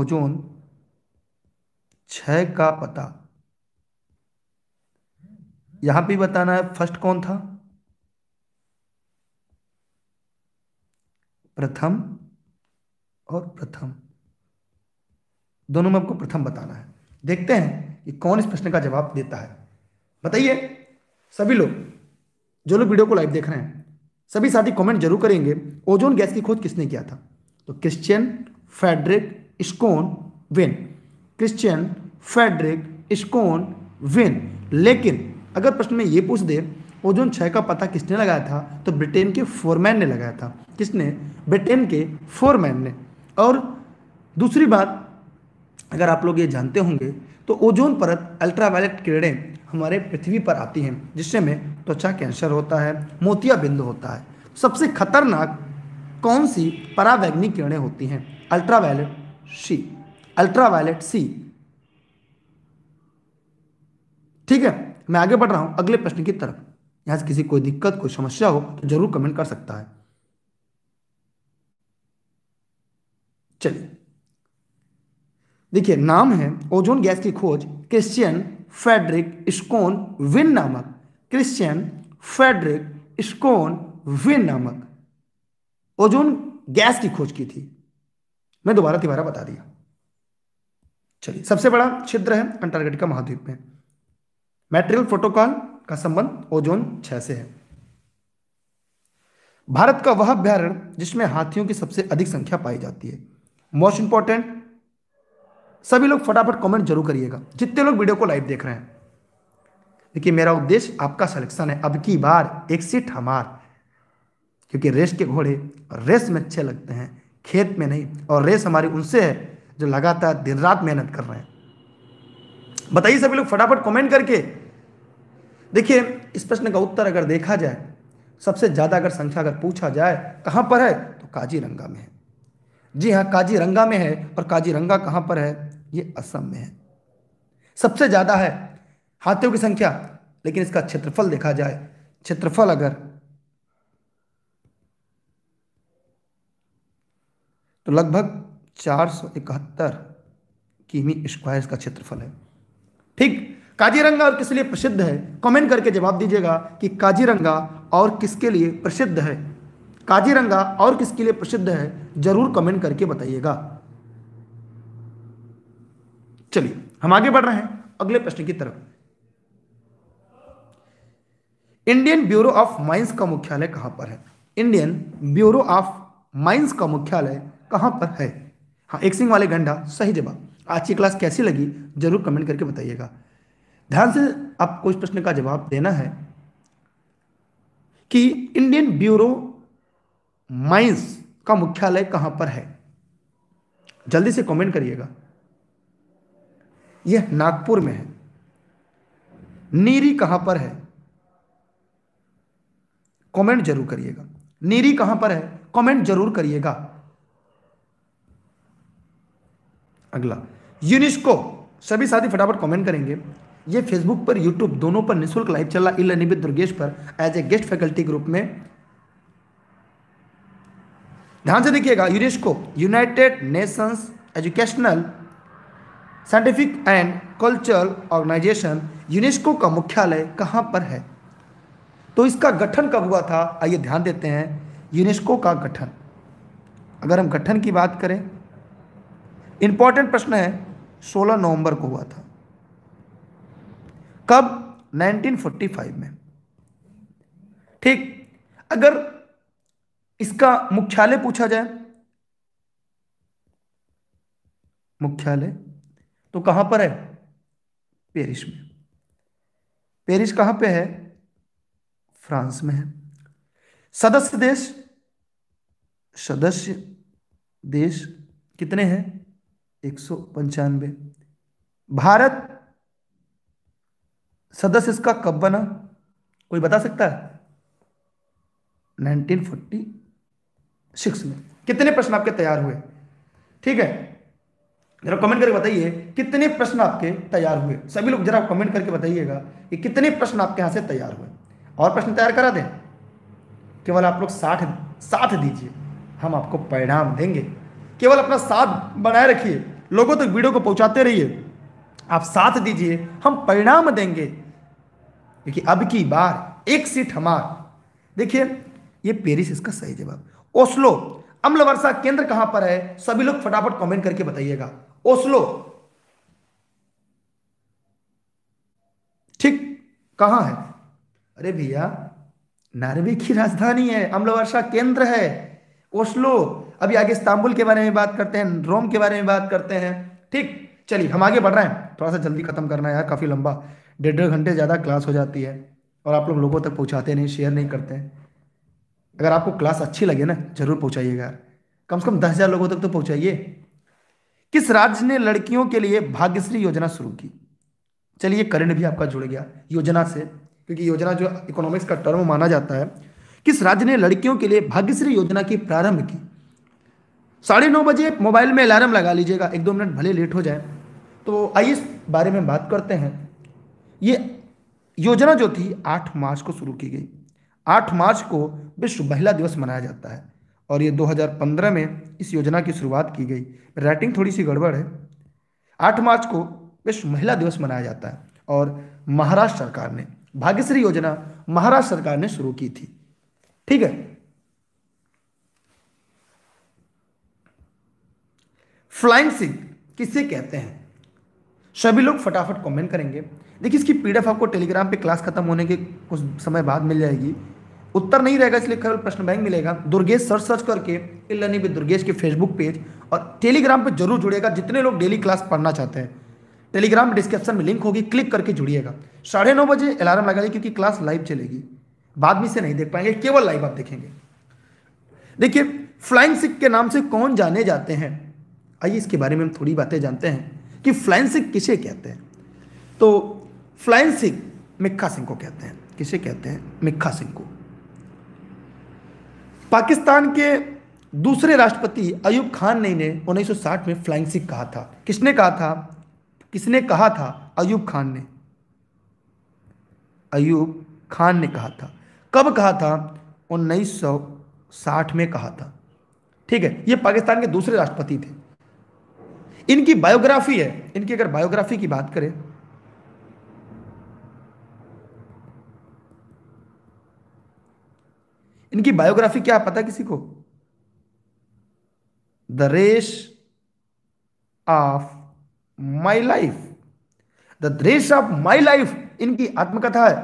ओजोन छ का पता यहां पे बताना है फर्स्ट कौन था प्रथम और प्रथम दोनों में आपको प्रथम बताना है देखते हैं कि कौन इस प्रश्न का जवाब देता है बताइए सभी लोग जो लोग वीडियो को लाइव देख रहे हैं सभी साथी कमेंट जरूर करेंगे ओजोन गैस की खोज किसने किया था तो Christian Friedrich Schonbein Christian Friedrich Schonbein लेकिन अगर प्रश्न में ये पूछ दे ओजोन छः का पता किसने लगाया था तो ब्रिटेन के फोरमैन ने लगाया था किसने ब्रिटेन के फोरमैन ने और दूसरी बात अगर आप लोग ये जानते होंगे तो ओजोन परत अल्ट्रावायलेट किरणें हमारे पृथ्वी पर आती हैं जिससे में त्वचा कैंसर होता है मोतियाबिंद होता है सबसे खतरनाक कौन सी परावैग्निक किरणें होती हैं अल्ट्रावायलेट सी अल्ट्रावायलेट सी ठीक है मैं आगे बढ़ रहा हूं अगले प्रश्न की तरफ यहां से किसी कोई दिक्कत कोई समस्या हो तो जरूर कमेंट कर सकता है चलिए देखिए नाम है ओजोन गैस की खोज क्रिश्चियन फेडरिक स्कोन विन नामक क्रिश्चियन फेडरिक स्कोन विन नामक ओजोन गैस की खोज की थी मैं दोबारा तिबारा बता दिया चलिए सबसे बड़ा छिद्र है अंटार्कटिका महाद्वीप में मैटेरियल प्रोटोकॉल का संबंध ओजोन छह से है भारत का वह अभ्यारण जिसमें हाथियों की सबसे अधिक संख्या पाई जाती है मोस्ट इंपॉर्टेंट सभी लोग फटाफट कमेंट जरूर करिएगा जितने लोग वीडियो को लाइव देख रहे हैं देखिए मेरा उद्देश्य आपका सिलेक्शन है अब की बार एक सीट हमार क्योंकि रेस के घोड़े रेस में अच्छे लगते हैं खेत में नहीं और रेस हमारी उनसे है जो लगातार दिन रात मेहनत कर रहे हैं बताइए सभी लोग फटाफट कमेंट करके देखिए इस प्रश्न का उत्तर अगर देखा जाए सबसे ज़्यादा अगर संख्या अगर पूछा जाए कहां पर है तो काजीरंगा में है जी हाँ काजीरंगा में है और काजीरंगा कहां पर है ये असम में है सबसे ज़्यादा है हाथियों की संख्या लेकिन इसका क्षेत्रफल देखा जाए क्षेत्रफल अगर तो लगभग चार सौ इकहत्तर किमी स्क्वायर इसका क्षेत्रफल है ठीक काजीरंगा और किस लिए प्रसिद्ध है कमेंट करके जवाब दीजिएगा कि काजीरंगा और किसके लिए प्रसिद्ध है काजीरंगा और किसके लिए प्रसिद्ध है जरूर कमेंट करके बताइएगा चलिए हम आगे बढ़ रहे हैं अगले प्रश्न की तरफ इंडियन ब्यूरो ऑफ माइंस का मुख्यालय कहां पर है इंडियन ब्यूरो ऑफ माइंस का मुख्यालय कहां पर है हाँ एक सिंह वाले गंडा सही जवाब आज की क्लास कैसी लगी जरूर कमेंट करके बताइएगा ध्यान से आपको इस प्रश्न का जवाब देना है कि इंडियन ब्यूरो माइंस का मुख्यालय कहां पर है जल्दी से कमेंट करिएगा यह नागपुर में है नीरी कहां पर है कमेंट जरूर करिएगा नीरी कहां पर है कमेंट जरूर करिएगा अगला यूनिस्को सभी साथी फटाफट कमेंट करेंगे ये फेसबुक पर यूट्यूब दोनों पर निशुल्क लाइव चल रहा इला निबित दुर्गेश पर as a guest faculty group में ध्यान से देखिएगा UNESCO United Nations Educational Scientific and Cultural Organization UNESCO का मुख्यालय कहाँ पर है तो इसका गठन कब हुआ था आइए ध्यान देते हैं यूनेस्को का गठन अगर हम गठन की बात करें इंपॉर्टेंट प्रश्न है 16 नवंबर को हुआ था कब 1945 में ठीक अगर इसका मुख्यालय पूछा जाए मुख्यालय तो कहां पर है पेरिस में पेरिस कहां पे है फ्रांस में है सदस्य देश सदस्य देश कितने हैं एक सौ पंचानवे भारत सदस्य इसका कब बना कोई बता सकता है 1946 में कितने प्रश्न आपके तैयार हुए ठीक है जरा कमेंट करके बताइए कितने प्रश्न आपके तैयार हुए सभी लोग जरा कमेंट करके बताइएगा कि कितने प्रश्न आपके यहाँ से तैयार हुए और प्रश्न तैयार करा दें केवल आप लोग साथ साथ दीजिए हम आपको परिणाम देंगे केवल अपना साथ बनाए रखिए लोगों तक तो वीडियो को पहुंचाते रहिए आप साथ दीजिए हम परिणाम देंगे क्योंकि अब की बार एक सीट हमार देखिए ये पेरिस इसका सही जवाब ओस्लो अम्ल वर्षा केंद्र कहां पर है सभी लोग फटाफट कमेंट करके बताइएगा ओस्लो ठीक कहां है अरे भैया नार्वे की राजधानी है अम्ल वर्षा केंद्र है ओस्लो अभी आगे इस्तांबुल के बारे में बात करते हैं रोम के बारे में बात करते हैं ठीक चलिए हम आगे बढ़ रहे हैं थोड़ा सा जल्दी खत्म करना है यार काफ़ी लंबा डेढ़ डेढ़ घंटे ज़्यादा क्लास हो जाती है और आप लोग लोगों तक पहुंचाते नहीं शेयर नहीं करते हैं अगर आपको क्लास अच्छी लगे ना जरूर पहुंचाइएगा यार कम से कम दस हज़ार लोगों तक तो पहुंचाइए किस राज्य ने लड़कियों के लिए भाग्यश्री योजना शुरू की चलिए करंट भी आपका जुड़ गया योजना से क्योंकि योजना जो इकोनॉमिक्स का टर्म माना जाता है किस राज्य ने लड़कियों के लिए भाग्यश्री योजना की प्रारंभ की साढ़े नौ बजे मोबाइल में अलार्म लगा लीजिएगा एक दो मिनट भले लेट हो जाए तो आइए इस बारे में बात करते हैं ये योजना जो थी आठ मार्च को शुरू की गई आठ मार्च को विश्व महिला दिवस मनाया जाता है और ये 2015 में इस योजना की शुरुआत की गई राइटिंग थोड़ी सी गड़बड़ है आठ मार्च को विश्व महिला दिवस मनाया जाता है और महाराष्ट्र सरकार ने भाग्यश्री योजना महाराष्ट्र सरकार ने शुरू की थी ठीक है फ्लाइंग सिंह किसे कहते हैं सभी लोग फटाफट कमेंट करेंगे देखिए इसकी पीडीएफ आपको टेलीग्राम पे क्लास खत्म होने के कुछ समय बाद मिल जाएगी उत्तर नहीं रहेगा इसलिए केवल प्रश्न बैंक मिलेगा दुर्गेश सर्च सर्च करके लर्निंग विद दुर्गेश के फेसबुक पेज और टेलीग्राम पर जरूर जुड़ेगा जितने लोग डेली क्लास पढ़ना चाहते हैं टेलीग्राम डिस्क्रिप्शन में लिंक होगी क्लिक करके जुड़िएगा साढ़े नौ बजे अलार्म लगा क्योंकि क्लास लाइव चलेगी बाद में से नहीं देख पाएंगे केवल लाइव आप देखेंगे देखिए फ्लाइंग सिख के नाम से कौन जाने जाते हैं आइए इसके बारे में हम थोड़ी बातें जानते हैं कि फ्लाइंग सिख किसे कहते हैं तो फ्लाइंग सिख मिक्खा सिंह को कहते हैं किसे कहते हैं मिक्खा सिंह को पाकिस्तान के दूसरे राष्ट्रपति अयूब खान ने इन्हें उन्नीस में फ्लाइंग सिख कहा था किसने कहा था किसने कहा था अयूब खान ने अयूब खान ने कहा था कब कहा था 1960 में कहा था ठीक है ये पाकिस्तान के दूसरे राष्ट्रपति थे इनकी बायोग्राफी है इनकी अगर बायोग्राफी की बात करें इनकी बायोग्राफी क्या पता किसी को the race of my life the race of my life इनकी आत्मकथा है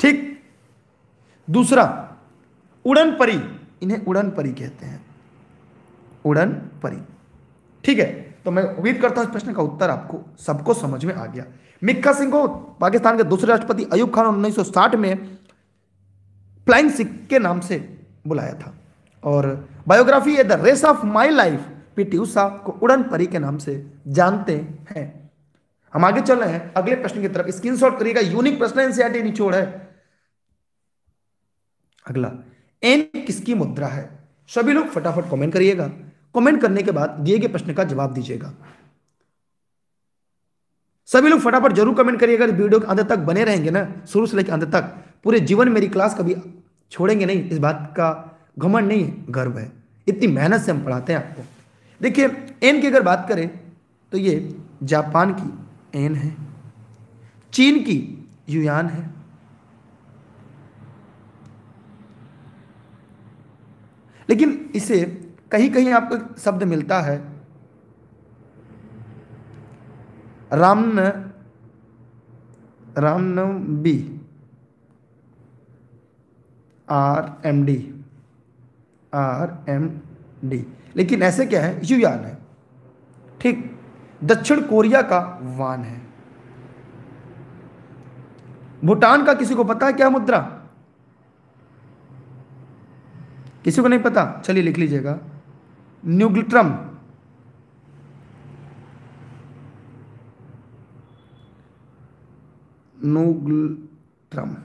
ठीक दूसरा उड़न परी इन्हें उड़न परी कहते हैं उड़न परी ठीक है तो मैं उम्मीद करता हूं इस प्रश्न का उत्तर आपको सबको समझ में आ गया मिक्का सिंह को पाकिस्तान के दूसरे राष्ट्रपति अयुब खान उन्नीस में फ्लाइंग सिख के नाम से बुलाया था और biography a the race of my life PT Usha को उड़न परी के नाम से जानते हैं हम आगे चल रहे हैं अगले प्रश्न की तरफ स्क्रीन शॉट करिएगा यूनिक प्रश्न एनसीआरटी निचोड़ है अगला एन किसकी मुद्रा है सभी लोग फटाफट कमेंट करिएगा कमेंट करने के बाद दिए गए प्रश्न का जवाब दीजिएगा सभी लोग फटाफट जरूर कमेंट करिएगा वीडियो के अंत तक बने रहेंगे ना शुरू से लेकर अंत तक पूरे जीवन मेरी क्लास कभी छोड़ेंगे नहीं इस बात का घमंड नहीं गर्व है इतनी मेहनत से हम पढ़ाते हैं आपको देखिए एन की अगर बात करें तो ये जापान की एन है चीन की युयान है लेकिन इसे कहीं कहीं आपको शब्द मिलता है रामन रामनवी R M D R M D लेकिन ऐसे क्या है यूयान है ठीक दक्षिण कोरिया का वान है भूटान का किसी को पता है क्या मुद्रा किसी को नहीं पता चलिए लिख लीजिएगा न्यूग्लिट्रम न्यूग्लिट्रम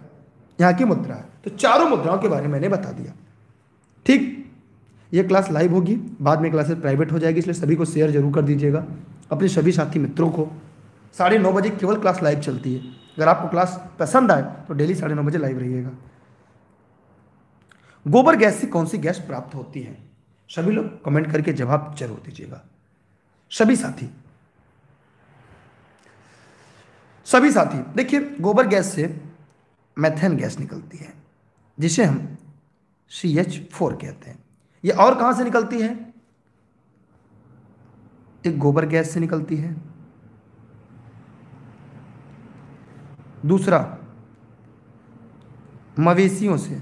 यहां की मुद्रा है तो चारों मुद्राओं के बारे में मैंने बता दिया ठीक ये क्लास लाइव होगी बाद में क्लासेस प्राइवेट हो जाएगी इसलिए सभी को शेयर जरूर कर दीजिएगा अपने सभी साथी मित्रों को साढ़े नौ बजे केवल क्लास लाइव चलती है अगर आपको क्लास पसंद आए तो डेली साढ़े नौ बजे लाइव रहिएगा गोबर गैस से कौन सी गैस प्राप्त होती है सभी लोग कमेंट करके जवाब जरूर दीजिएगा सभी साथी सभी साथी देखिए गोबर गैस से मैथेन गैस निकलती है जिसे हम सी एच फोर कहते हैं ये और कहाँ से निकलती है एक गोबर गैस से निकलती है दूसरा मवेशियों से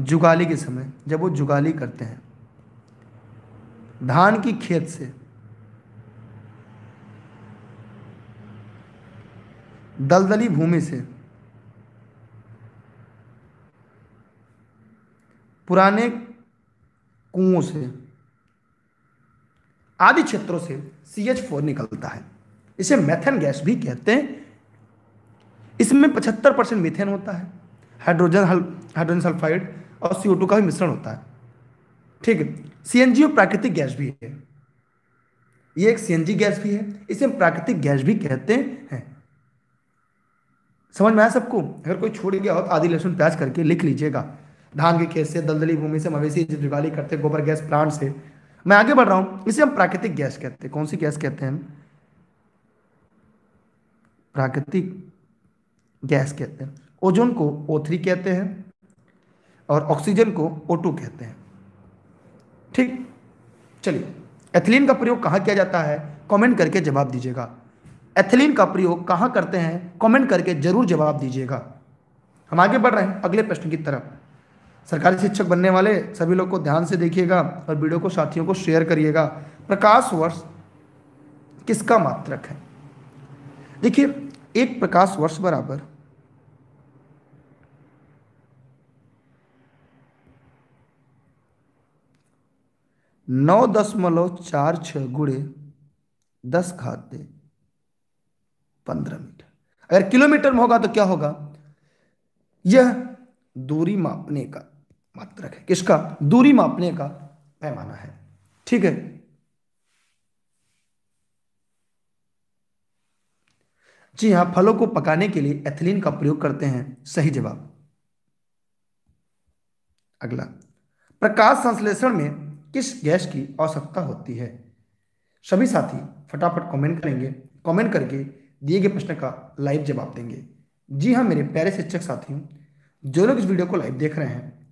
जुगाली के समय जब वो जुगाली करते हैं धान की खेत से दलदली भूमि से पुराने कुओं से आदि क्षेत्रों से सी एच फोर निकलता है इसे मैथेन गैस भी कहते हैं इसमें पचहत्तर परसेंट मिथेन होता है हाइड्रोजन हाइड्रोजन सल्फाइड और सी का भी मिश्रण होता है ठीक है सी प्राकृतिक गैस भी है ये एक सी गैस भी है इसे प्राकृतिक गैस भी कहते हैं समझ में आया सबको अगर कोई छोड़ गया हो तो आदि लहसुन प्याज करके लिख लीजिएगा धान के खेत से दलदली भूमि से मवेशी दिवाली करते गोबर गैस प्लांट से मैं आगे बढ़ रहा हूं इसे हम प्राकृतिक गैस कहते हैं कौन सी गैस कहते हैं प्राकृतिक गैस कहते हैं ओजोन को ओ थ्री कहते हैं और ऑक्सीजन को ओ टू कहते हैं ठीक चलिए एथिलीन का प्रयोग कहाँ किया जाता है कमेंट करके जवाब दीजिएगा एथिलीन का प्रयोग कहाँ करते हैं कमेंट करके जरूर जवाब दीजिएगा हम आगे बढ़ रहे हैं अगले प्रश्न की तरफ सरकारी शिक्षक बनने वाले सभी लोग को ध्यान से देखिएगा और वीडियो को साथियों को शेयर करिएगा प्रकाश वर्ष किसका मात्रक है देखिए एक प्रकाश वर्ष बराबर नौ दशमलव चार छ गुड़े दस खाते पंद्रह मीटर अगर किलोमीटर में होगा तो क्या होगा यह दूरी मापने का मात्रक है किसका दूरी मापने का पैमाना है ठीक है जी हाँ फलों को पकाने के लिए एथिलीन का प्रयोग करते हैं सही जवाब अगला प्रकाश संश्लेषण में किस गैस की आवश्यकता होती है सभी साथी फटाफट कमेंट करेंगे कमेंट करके दिए गए प्रश्न का लाइव जवाब देंगे जी हाँ मेरे प्यारे शिक्षक साथियों जो लोग इस वीडियो को लाइव देख रहे हैं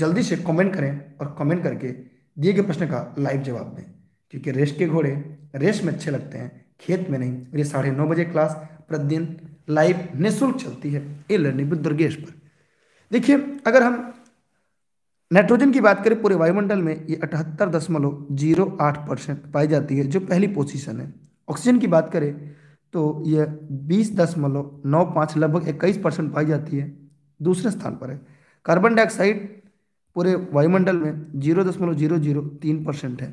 जल्दी से कमेंट करें और कमेंट करके दिए गए प्रश्न का लाइव जवाब दें क्योंकि रेस के घोड़े रेस में अच्छे लगते हैं खेत में नहीं मेरी साढ़े नौ बजे क्लास प्रतिदिन लाइव निःशुल्क चलती है ए लर्निंग विद दुर्गेश पर देखिए अगर हम नाइट्रोजन की बात करें पूरे वायुमंडल में ये अठहत्तर दशमलव जीरो आठ परसेंट पाई जाती है जो पहली पोजिशन है ऑक्सीजन की बात करें तो यह बीस दशमलव नौ पाँच लगभग इक्कीस परसेंट पाई जाती है दूसरे स्थान पर है कार्बन डाइऑक्साइड पूरे वायुमंडल में जीरो दशमलव जीरो जीरो तीन परसेंट है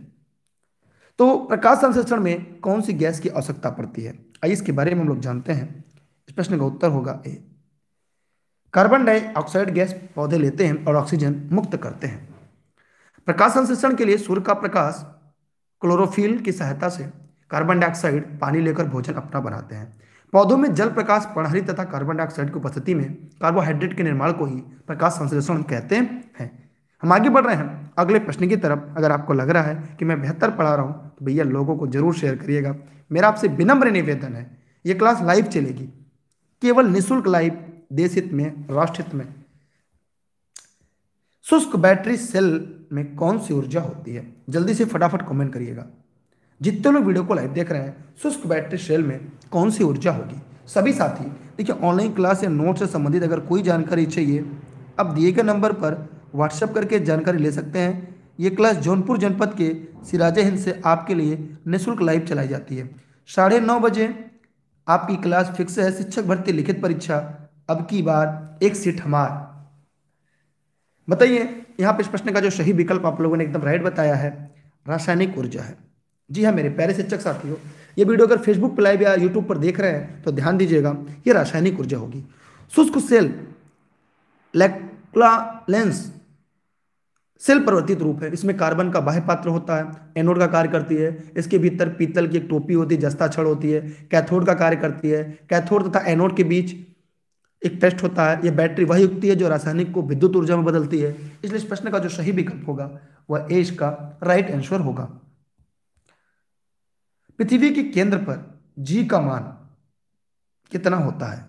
तो प्रकाश संश्लेषण में कौन सी गैस की आवश्यकता पड़ती है आइए इसके बारे में हम लोग जानते हैं इस प्रश्न का उत्तर होगा ए कार्बन डाइऑक्साइड गैस पौधे लेते हैं और ऑक्सीजन मुक्त करते हैं प्रकाश संश्लेषण के लिए सूर्य का प्रकाश क्लोरोफिल की सहायता से कार्बन डाइऑक्साइड पानी लेकर भोजन अपना बनाते हैं पौधों में जल प्रकाश प्रणाली तथा कार्बन डाइऑक्साइड की उपस्थिति में कार्बोहाइड्रेट के निर्माण को ही प्रकाश संश्लेषण कहते हैं हम आगे बढ़ रहे हैं अगले प्रश्न की तरफ अगर आपको लग रहा है कि मैं बेहतर पढ़ा रहा हूँ तो भैया लोगों को जरूर शेयर करिएगा मेरा आपसे विनम्र निवेदन है ये क्लास लाइव चलेगी केवल निःशुल्क लाइव देश हित में राष्ट्र हित में शुष्क बैटरी सेल में कौन सी ऊर्जा होती है जल्दी से फटाफट कमेंट करिएगा जितने लोग वीडियो को लाइव देख रहे हैं शुष्क बैटरी सेल में कौन सी ऊर्जा होगी सभी साथी देखिए ऑनलाइन क्लास या नोट से संबंधित अगर कोई जानकारी चाहिए अब दिए गए नंबर पर व्हाट्सएप करके जानकारी ले सकते हैं ये क्लास जौनपुर जनपद के सिराजे हिंद से आपके लिए निःशुल्क लाइव चलाई जाती है साढ़े नौ बजे आपकी क्लास फिक्स है शिक्षक भर्ती लिखित परीक्षा अब की बार एक सीट हमार बताइए यहाँ पे इस प्रश्न का जो सही विकल्प आप लोगों ने एकदम राइट बताया है रासायनिक ऊर्जा है जी हाँ मेरे प्यारे शिक्षक साथियों ये वीडियो अगर फेसबुक पर लाइव या यूट्यूब पर देख रहे हैं तो ध्यान दीजिएगा ये रासायनिक ऊर्जा होगी शुष्क सेल लेक्ला लेंस सेल परिवर्तित रूप है इसमें कार्बन का बाह्य पात्र होता है एनोड का कार्य करती है इसके भीतर पीतल की एक टोपी होती है जस्ता छड़ होती है कैथोड का कार्य करती है कैथोड तथा एनोड के बीच एक टेस्ट होता है यह बैटरी वही युक्ति है जो रासायनिक को विद्युत ऊर्जा में बदलती है इसलिए इस प्रश्न का जो सही विकल्प होगा वह ए इसका राइट आंसर होगा पृथ्वी के केंद्र पर जी का मान कितना होता है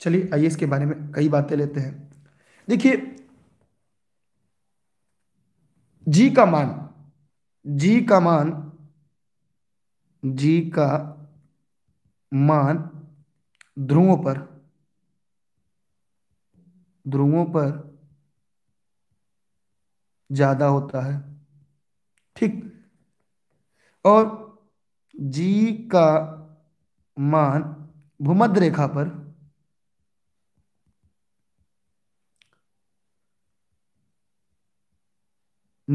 चलिए आइए इसके बारे में कई बातें लेते हैं देखिए जी का मान जी का मान जी का मान ध्रुवों पर ध्रुवों पर ज्यादा होता है ठीक और जी का मान भूमध्य रेखा पर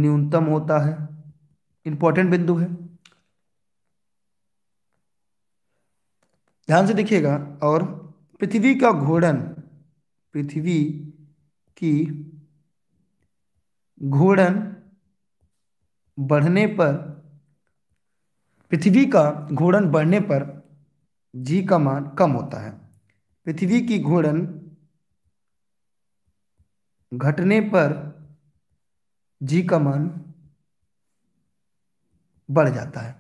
न्यूनतम होता है इंपॉर्टेंट बिंदु है ध्यान से देखिएगा और पृथ्वी का घूर्णन पृथ्वी की घूर्णन बढ़ने पर पृथ्वी का घूर्णन बढ़ने पर जी का मान कम होता है पृथ्वी की घूर्णन घटने पर जी का मान बढ़ जाता है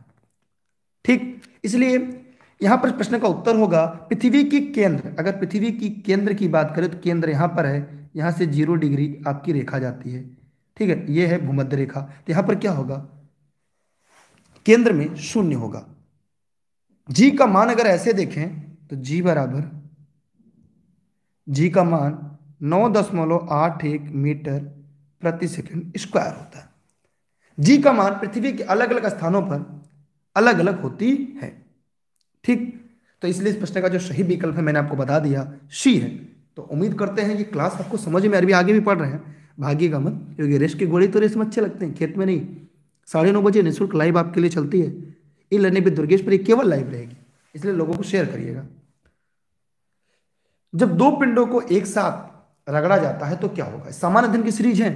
ठीक इसलिए यहां पर प्रश्न का उत्तर होगा पृथ्वी की केंद्र अगर पृथ्वी की केंद्र की बात करें तो केंद्र यहां पर है यहां से जीरो डिग्री आपकी रेखा जाती है ठीक है यह है भूमध्य रेखा तो यहां पर क्या होगा केंद्र में शून्य होगा जी का मान अगर ऐसे देखें तो जी बराबर जी का मान नौ दशमलव आठ एक मीटर प्रति सेकंड स्क्वायर होता है जी का मान पृथ्वी के अलग अलग स्थानों पर अलग अलग होती है ठीक तो इसलिए इस प्रश्न का जो सही विकल्प है मैंने आपको बता दिया सी है तो उम्मीद करते हैं कि क्लास आपको समझ में अरबी आगे भी पढ़ रहे हैं का मत क्योंकि रेस की गोली तो रेस में अच्छे लगते हैं खेत में नहीं साढ़े नौ बजे निःशुल्क लाइव आपके लिए चलती है ई लर्निंग पर दुर्गेश पर केवल लाइव रहेगी इसलिए लोगों को शेयर करिएगा जब दो पिंडों को एक साथ रगड़ा जाता है तो क्या होगा सामान्य धन की सीरीज है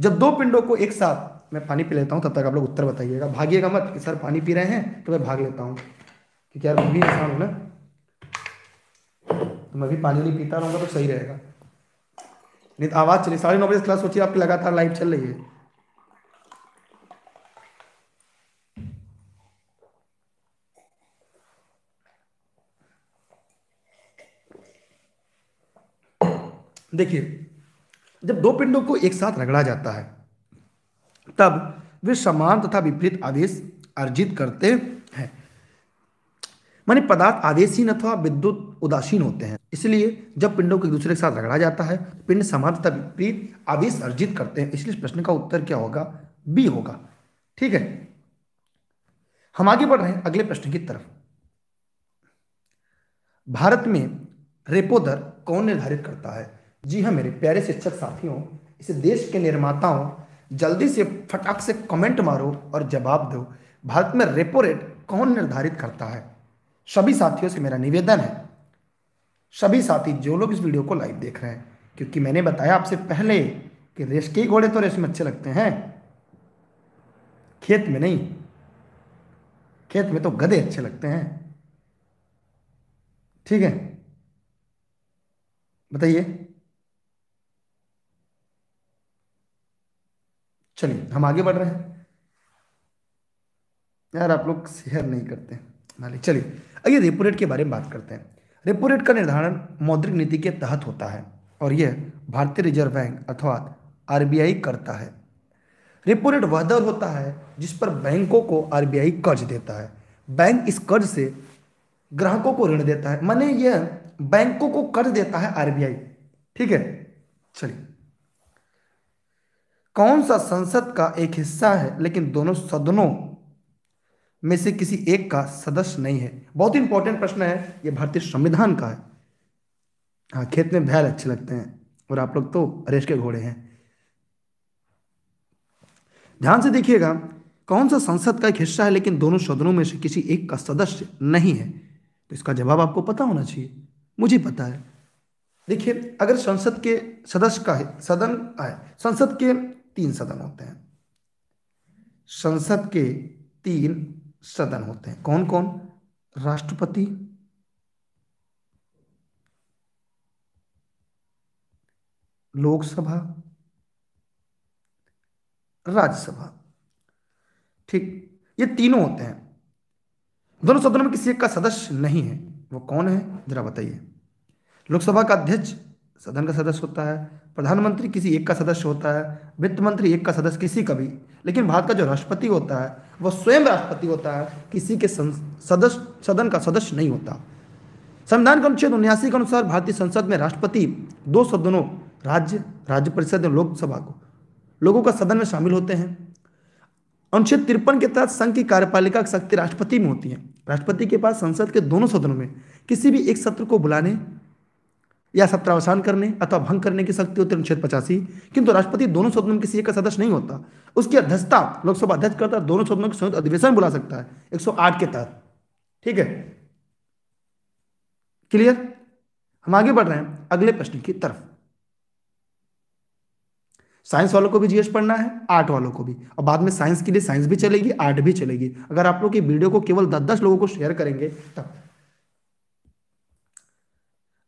जब दो पिंडों को एक साथ मैं पानी पी लेता हूँ तब तक आप लोग उत्तर बताइएगा भागिएगा मत कि सर पानी पी रहे हैं तो मैं भाग लेता हूँ क्योंकि यार मैं भी इंसान हूँ ना तो मैं भी पानी नहीं पीता रहूँगा तो सही रहेगा नहीं तो आवाज़ चली साढ़े नौ बजे क्लास सोचिए आपकी लगातार लाइव चल रही है देखिए जब दो पिंडों को एक साथ रगड़ा जाता है तब वे समान तथा विपरीत आदेश अर्जित करते हैं माने पदार्थ आदेशहीन अथवा विद्युत उदासीन होते हैं इसलिए जब पिंडों को एक दूसरे के साथ रगड़ा जाता है पिंड समान तथा विपरीत आदेश अर्जित करते हैं इसलिए प्रश्न का उत्तर क्या होगा बी होगा ठीक है हम आगे बढ़ रहे हैं अगले प्रश्न की तरफ भारत में रेपो दर कौन निर्धारित करता है जी हाँ मेरे प्यारे शिक्षक साथियों इस देश के निर्माताओं जल्दी से फटाक से कमेंट मारो और जवाब दो भारत में रेपो रेट कौन निर्धारित करता है सभी साथियों से मेरा निवेदन है सभी साथी जो लोग इस वीडियो को लाइव देख रहे हैं क्योंकि मैंने बताया आपसे पहले कि रेस के घोड़े तो रेस में अच्छे लगते हैं खेत में नहीं खेत में तो गधे अच्छे लगते हैं ठीक है बताइए चलिए हम आगे बढ़ रहे हैं यार आप लोग शेयर नहीं करते चलिए आइए रेपो रेट के बारे में बात करते हैं रेपो रेट का निर्धारण मौद्रिक नीति के तहत होता है और यह भारतीय रिजर्व बैंक अथवा आरबीआई करता है रेपो रेट वह दर होता है जिस पर बैंकों को आरबीआई कर्ज देता है बैंक इस कर्ज से ग्राहकों को ऋण देता है माने यह बैंकों को कर्ज देता है आरबीआई ठीक है चलिए कौन सा संसद का एक हिस्सा है लेकिन दोनों सदनों में से किसी एक का सदस्य नहीं है बहुत इंपॉर्टेंट प्रश्न है ये भारतीय संविधान का है हाँ खेत में भैल अच्छे लगते हैं और आप लोग तो रेश के घोड़े हैं ध्यान से देखिएगा कौन सा संसद का एक हिस्सा है लेकिन दोनों सदनों में से किसी एक का सदस्य नहीं है तो इसका जवाब आपको पता होना चाहिए मुझे पता है देखिए अगर संसद के सदस्य का है सदन आए संसद के तीन सदन होते हैं संसद के तीन सदन होते हैं कौन कौन राष्ट्रपति लोकसभा राज्यसभा ठीक ये तीनों होते हैं दोनों सदनों में किसी एक का सदस्य नहीं है वो कौन है जरा बताइए लोकसभा का अध्यक्ष सदन का सदस्य होता है प्रधानमंत्री किसी एक का सदस्य होता है वित्त मंत्री एक का सदस्य किसी का भी लेकिन भारत का जो राष्ट्रपति होता है वह स्वयं राष्ट्रपति होता है किसी के सदस्य सदन का सदस्य नहीं होता संविधान के अनुच्छेद उन्यासी के अनुसार भारतीय संसद में राष्ट्रपति दो सदनों राज्य राज्य परिषद और लोकसभा को लोगों का सदन में शामिल होते हैं अनुच्छेद तिरपन के तहत संघ की कार्यपालिका की शक्ति राष्ट्रपति में होती है राष्ट्रपति के पास संसद के दोनों सदनों में किसी भी एक सत्र को बुलाने या सत्रावसान करने अथवा भंग करने की शक्ति होती है अनुच्छेद पचासी किंतु राष्ट्रपति दोनों सदनों में किसी एक का सदस्य नहीं होता उसकी अध्यक्षता लोकसभा अध्यक्ष करता है दोनों सदनों के संयुक्त अधिवेशन बुला सकता है 108 के तहत ठीक है क्लियर हम आगे बढ़ रहे हैं अगले प्रश्न की तरफ साइंस वालों को भी जीएस पढ़ना है आर्ट वालों को भी और बाद में साइंस के लिए साइंस भी चलेगी आर्ट भी चलेगी अगर आप लोग ये वीडियो को केवल दस दस लोगों को शेयर करेंगे तब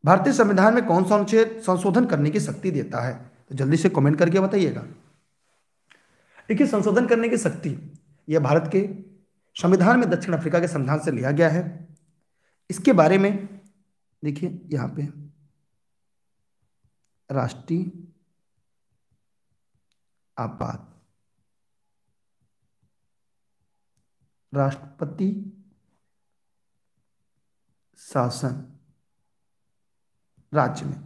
भारतीय संविधान में कौन सा अनुच्छेद संशोधन करने की शक्ति देता है तो जल्दी से कमेंट करके बताइएगा देखिए संशोधन करने की शक्ति यह भारत के संविधान में दक्षिण अफ्रीका के संविधान से लिया गया है इसके बारे में देखिए यहां पे राष्ट्रीय आपात राष्ट्रपति शासन राज्य में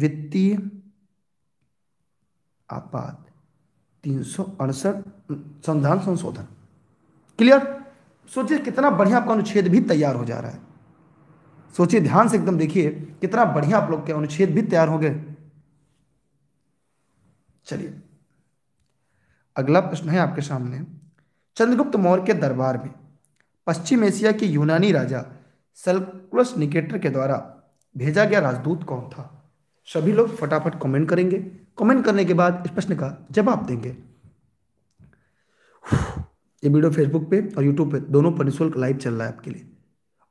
वित्तीय आपात तीन सौ अड़सठ संधान संशोधन क्लियर सोचिए कितना बढ़िया आपका अनुच्छेद भी तैयार हो जा रहा है सोचिए ध्यान से एकदम देखिए कितना बढ़िया आप लोग के अनुच्छेद भी तैयार हो गए चलिए अगला प्रश्न है आपके सामने चंद्रगुप्त मौर्य के दरबार में पश्चिम एशिया के यूनानी राजा सल्कुलस निकेटर के द्वारा भेजा गया राजदूत कौन था सभी लोग फटाफट कमेंट करेंगे कमेंट करने के बाद इस प्रश्न का जवाब देंगे ये वीडियो फेसबुक पे और यूट्यूब पे दोनों पर निःशुल्क लाइव चल रहा है आपके लिए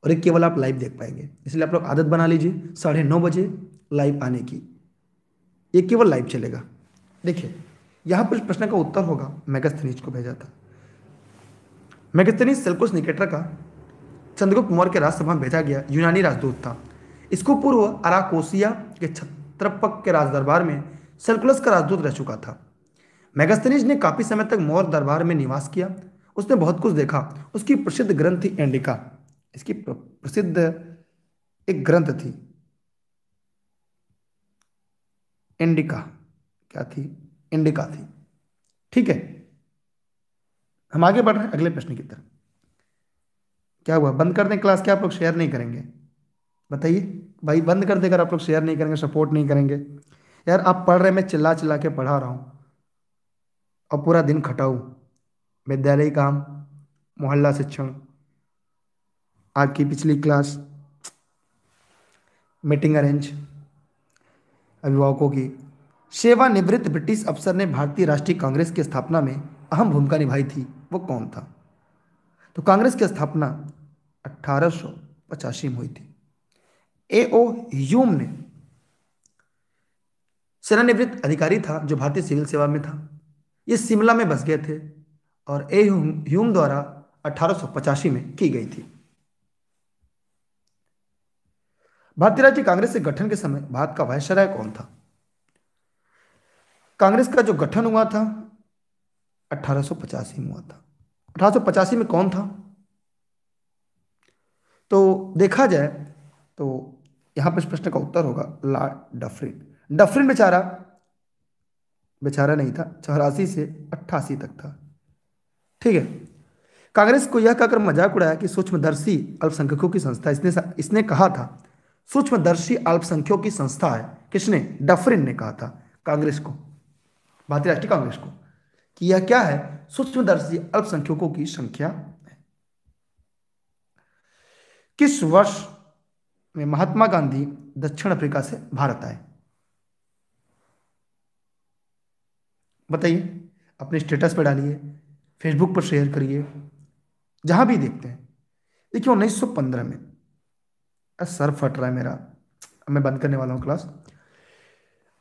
और एक केवल आप लाइव देख पाएंगे इसलिए आप लोग आदत बना लीजिए साढ़े नौ बजे लाइव आने की ये केवल लाइव चलेगा देखिए यहाँ पर इस प्रश्न का उत्तर होगा मैगस्थनीज को भेजा था मैगस्थनीज सेल्कोस निकेटर का चंद्रगुप्त मौर्य के राजसभा में भेजा गया यूनानी राजदूत था इसको पूर्व अराकोसिया के छत्रपक के राजदरबार में सर्कुलस का राजदूत रह चुका था मैगस्तनीज ने काफ़ी समय तक मौर्य दरबार में निवास किया उसने बहुत कुछ देखा उसकी प्रसिद्ध ग्रंथ थी एंडिका इसकी प्रसिद्ध एक ग्रंथ थी एंडिका क्या थी इंडिका थी ठीक है हम आगे बढ़ रहे हैं अगले प्रश्न की तरफ क्या हुआ बंद कर दें क्लास क्या आप लोग शेयर नहीं करेंगे बताइए भाई बंद कर देकर आप लोग शेयर नहीं करेंगे सपोर्ट नहीं करेंगे यार आप पढ़ रहे मैं चिल्ला चिल्ला के पढ़ा रहा हूँ और पूरा दिन खटाऊ विद्यालय काम मोहल्ला शिक्षण की पिछली क्लास मीटिंग अरेंज अभिभावकों की सेवानिवृत्त ब्रिटिश अफसर ने भारतीय राष्ट्रीय कांग्रेस की स्थापना में अहम भूमिका निभाई थी वो कौन था तो कांग्रेस की स्थापना अट्ठारह में हुई थी ए ओ ह्यूम ने सेनानिवृत्त अधिकारी था जो भारतीय सिविल सेवा में था ये शिमला में बस गए थे और ए ह्यूम द्वारा अठारह में की गई थी भारतीय राज्य कांग्रेस के गठन के समय भारत का वायसराय कौन था कांग्रेस का जो गठन हुआ था अठारह में हुआ था अठारह में कौन था तो देखा जाए तो यहां पर इस प्रश्न का उत्तर होगा ला डफरिन डफरिन बेचारा बेचारा नहीं था चौरासी से अट्ठासी तक था ठीक है कांग्रेस को यह कहकर मजाक उड़ाया कि सूक्ष्मदर्शी अल्पसंख्यकों की संस्था इसने इसने कहा था सूक्ष्मदर्शी अल्पसंख्यकों की संस्था है किसने डफरिन ने कहा था कांग्रेस को भारतीय राष्ट्रीय कांग्रेस को कि यह क्या है सूक्ष्मदर्शी अल्पसंख्यकों की संख्या किस वर्ष में महात्मा गांधी दक्षिण अफ्रीका से भारत आए बताइए अपने स्टेटस पर डालिए फेसबुक पर शेयर करिए जहां भी देखते हैं देखिए 1915 में सर फट रहा है मेरा मैं बंद करने वाला हूँ क्लास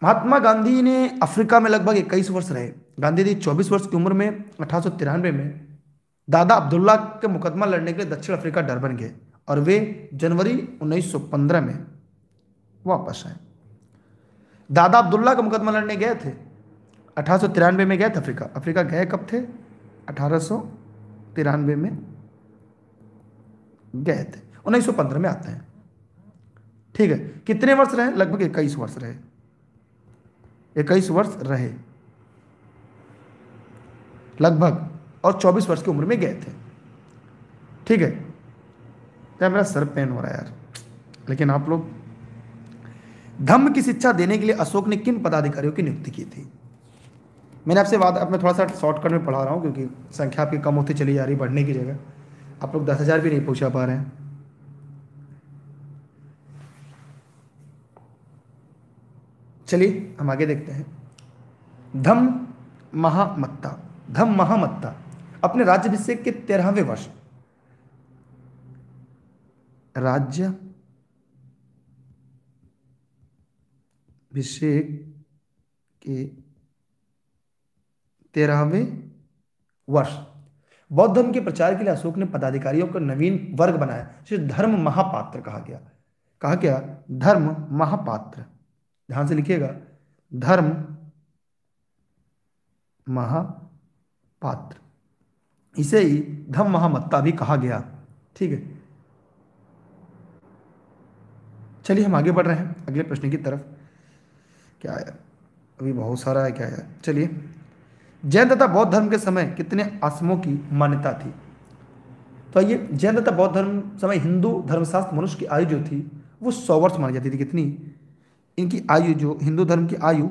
महात्मा गांधी ने अफ्रीका में लगभग इक्कीस वर्ष रहे गांधी जी चौबीस वर्ष की उम्र में अठारह में दादा अब्दुल्ला के मुकदमा लड़ने के लिए दक्षिण अफ्रीका डरबन गए और वे जनवरी 1915 में वापस आए दादा अब्दुल्ला का मुकदमा लड़ने गए थे अठारह में गए थे अफ्रीका अफ्रीका गए कब थे अठारह में गए थे 1915 में आते हैं ठीक है कितने वर्ष रहे लगभग इक्कीस वर्ष रहे इक्कीस वर्ष रहे लगभग और 24 वर्ष की उम्र में गए थे ठीक है यार मेरा सर पेन हो रहा है यार लेकिन आप लोग धम्म की शिक्षा देने के लिए अशोक ने किन पदाधिकारियों की नियुक्ति की थी मैंने आपसे बात अब मैं थोड़ा सा शॉर्टकट में पढ़ा रहा हूँ क्योंकि संख्या आपकी कम होती चली जा रही बढ़ने की जगह आप लोग दस हज़ार भी नहीं पूछा पा रहे हैं चलिए हम आगे देखते हैं धम्म महामत्ता धम्म महामत्ता अपने राज्य के तेरहवें वर्ष राज्य अभिषेक के तेरहवें वर्ष बौद्ध धर्म के प्रचार के लिए अशोक ने पदाधिकारियों को नवीन वर्ग बनाया जिसे धर्म महापात्र कहा गया कहा गया धर्म महापात्र ध्यान से लिखिएगा धर्म महापात्र इसे ही धर्म महामत्ता भी कहा गया ठीक है चलिए हम आगे बढ़ रहे हैं अगले प्रश्न की तरफ क्या आया अभी बहुत सारा है क्या यार चलिए जैन तथा बौद्ध धर्म के समय कितने आश्रमों की मान्यता थी तो ये जैन तथा बौद्ध धर्म समय हिंदू धर्मशास्त्र मनुष्य की आयु जो थी वो सौ वर्ष मानी जाती थी कितनी इनकी आयु जो हिंदू धर्म की आयु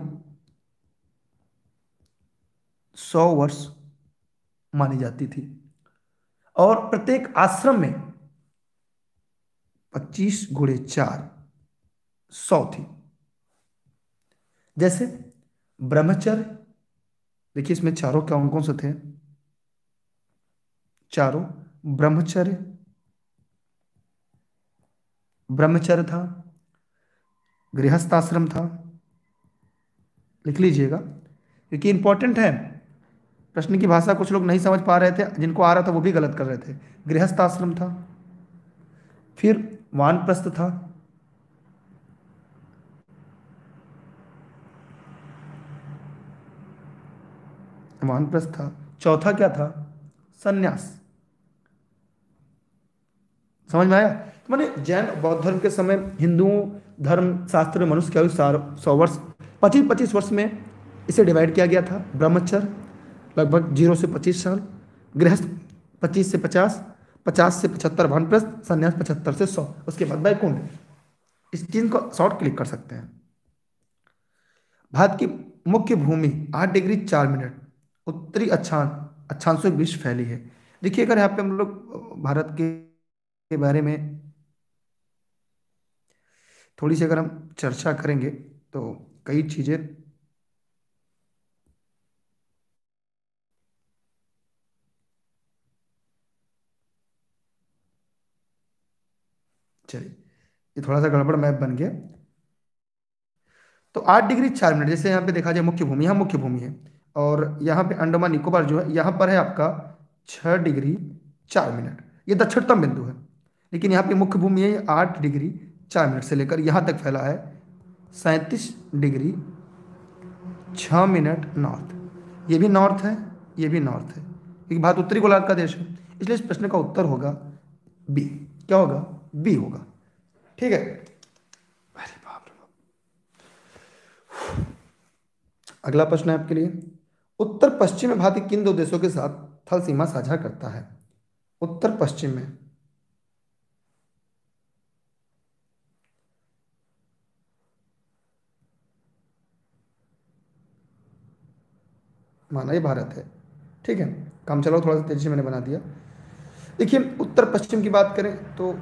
सौ वर्ष मानी जाती थी और प्रत्येक आश्रम में पच्चीस घोड़े चार सौ थी जैसे ब्रह्मचर्य देखिए इसमें चारों कौन कौन से थे चारों ब्रह्मचर्य ब्रह्मचर्य था गृहस्थ आश्रम था लिख लीजिएगा क्योंकि इंपॉर्टेंट है प्रश्न की भाषा कुछ लोग नहीं समझ पा रहे थे जिनको आ रहा था वो भी गलत कर रहे थे गृहस्थ आश्रम था फिर वानप्रस्थ था वानप्रस्थ था चौथा क्या था सन्यास समझ में आया तो माने जैन बौद्ध धर्म के समय हिंदुओं धर्म शास्त्र में मनुष्य क्या हुई सौ वर्ष पच्चीस पच्चीस वर्ष में इसे डिवाइड किया गया था ब्रह्मचर लगभग जीरो से पच्चीस साल गृहस्थ पच्चीस से पचास पचास से पचहत्तर भानप्रस्थ सन्यास पचहत्तर से सौ उसके बाद बैकुंड इस चीज को शॉर्ट क्लिक कर सकते हैं भारत की मुख्य भूमि आठ डिग्री चार मिनट उत्तरी अच्छा अच्छांशु के फैली है देखिए अगर यहाँ पे हम लोग भारत के, के बारे में थोड़ी सी अगर हम चर्चा करेंगे तो कई चीज़ें चलिए ये थोड़ा सा गड़बड़ मैप बन गया तो आठ डिग्री चार मिनट जैसे यहां पे देखा जाए मुख्य भूमि यहां मुख्य भूमि है और यहाँ पे अंडमान निकोबार जो है यहाँ पर है आपका छः डिग्री चार मिनट ये दक्षिणतम बिंदु है लेकिन यहाँ पे मुख्य भूमि है आठ डिग्री चार मिनट से लेकर यहाँ तक फैला है सैंतीस डिग्री छ मिनट नॉर्थ ये भी नॉर्थ है ये भी नॉर्थ है क्योंकि भारत उत्तरी गोलार्ध का देश है इसलिए इस प्रश्न का उत्तर होगा बी क्या होगा बी होगा ठीक है अरे बाप रे अगला प्रश्न है आपके लिए उत्तर पश्चिम में भारत किन दो देशों के साथ थल सीमा साझा करता है उत्तर पश्चिम में माना ये भारत है ठीक है काम चलाओ थोड़ा सा तेजी से मैंने बना दिया देखिए उत्तर पश्चिम की बात करें तो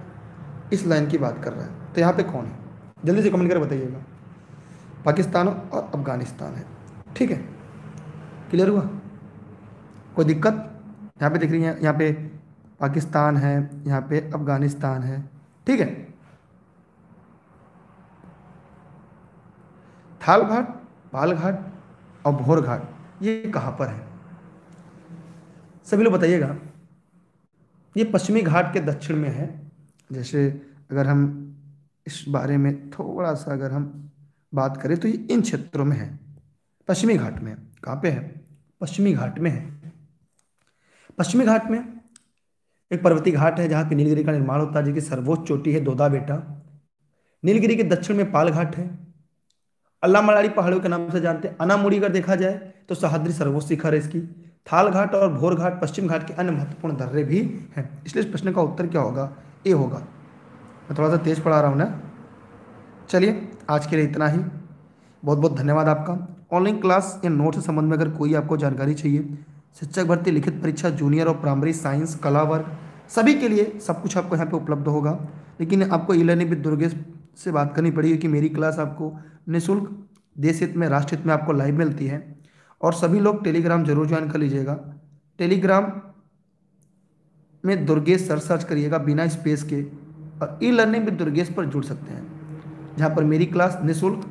इस लाइन की बात कर रहे हैं तो यहाँ पे कौन है जल्दी से कमेंट कर बताइएगा पाकिस्तान और अफगानिस्तान है ठीक है क्लियर हुआ कोई दिक्कत यहाँ पे देख रही हैं यहाँ पे पाकिस्तान है यहाँ पे अफगानिस्तान है ठीक है थाल घाट पाल घाट और भोर घाट ये कहाँ पर है सभी लोग बताइएगा ये पश्चिमी घाट के दक्षिण में है जैसे अगर हम इस बारे में थोड़ा सा अगर हम बात करें तो ये इन क्षेत्रों में है पश्चिमी घाट में कहाँ पे है पश्चिमी घाट में है पश्चिमी घाट में एक पर्वतीय घाट है जहाँ पे नीलगिरी का निर्माण होता है जिसकी सर्वोच्च चोटी है दोदा बेटा नीलगिरी के दक्षिण में पाल घाट है अल्लामलाड़ी मलाड़ी के नाम से जानते हैं अनामुड़ी अगर देखा जाए तो सहाद्री सर्वोच्च शिखर है इसकी थाल घाट और भोर घाट पश्चिम घाट के अन्य महत्वपूर्ण दर्रे भी हैं इसलिए इस प्रश्न का उत्तर क्या होगा ए होगा मैं थोड़ा सा तेज पढ़ा रहा हूँ ना चलिए आज के लिए इतना ही बहुत बहुत धन्यवाद आपका ऑनलाइन क्लास या नोट से संबंध में अगर कोई आपको जानकारी चाहिए शिक्षक भर्ती लिखित परीक्षा जूनियर और प्राइमरी साइंस कला वर्ग सभी के लिए सब कुछ आपको यहाँ पे उपलब्ध होगा लेकिन आपको ई लर्निंग विद दुर्गेश से बात करनी पड़ेगी कि मेरी क्लास आपको निःशुल्क देश हित में राष्ट्र हित में आपको लाइव मिलती है और सभी लोग टेलीग्राम जरूर ज्वाइन कर लीजिएगा टेलीग्राम में दुर्गेश सर सर्च करिएगा बिना स्पेस के और ई लर्निंग विद दुर्गेश पर जुड़ सकते हैं जहाँ पर मेरी क्लास निःशुल्क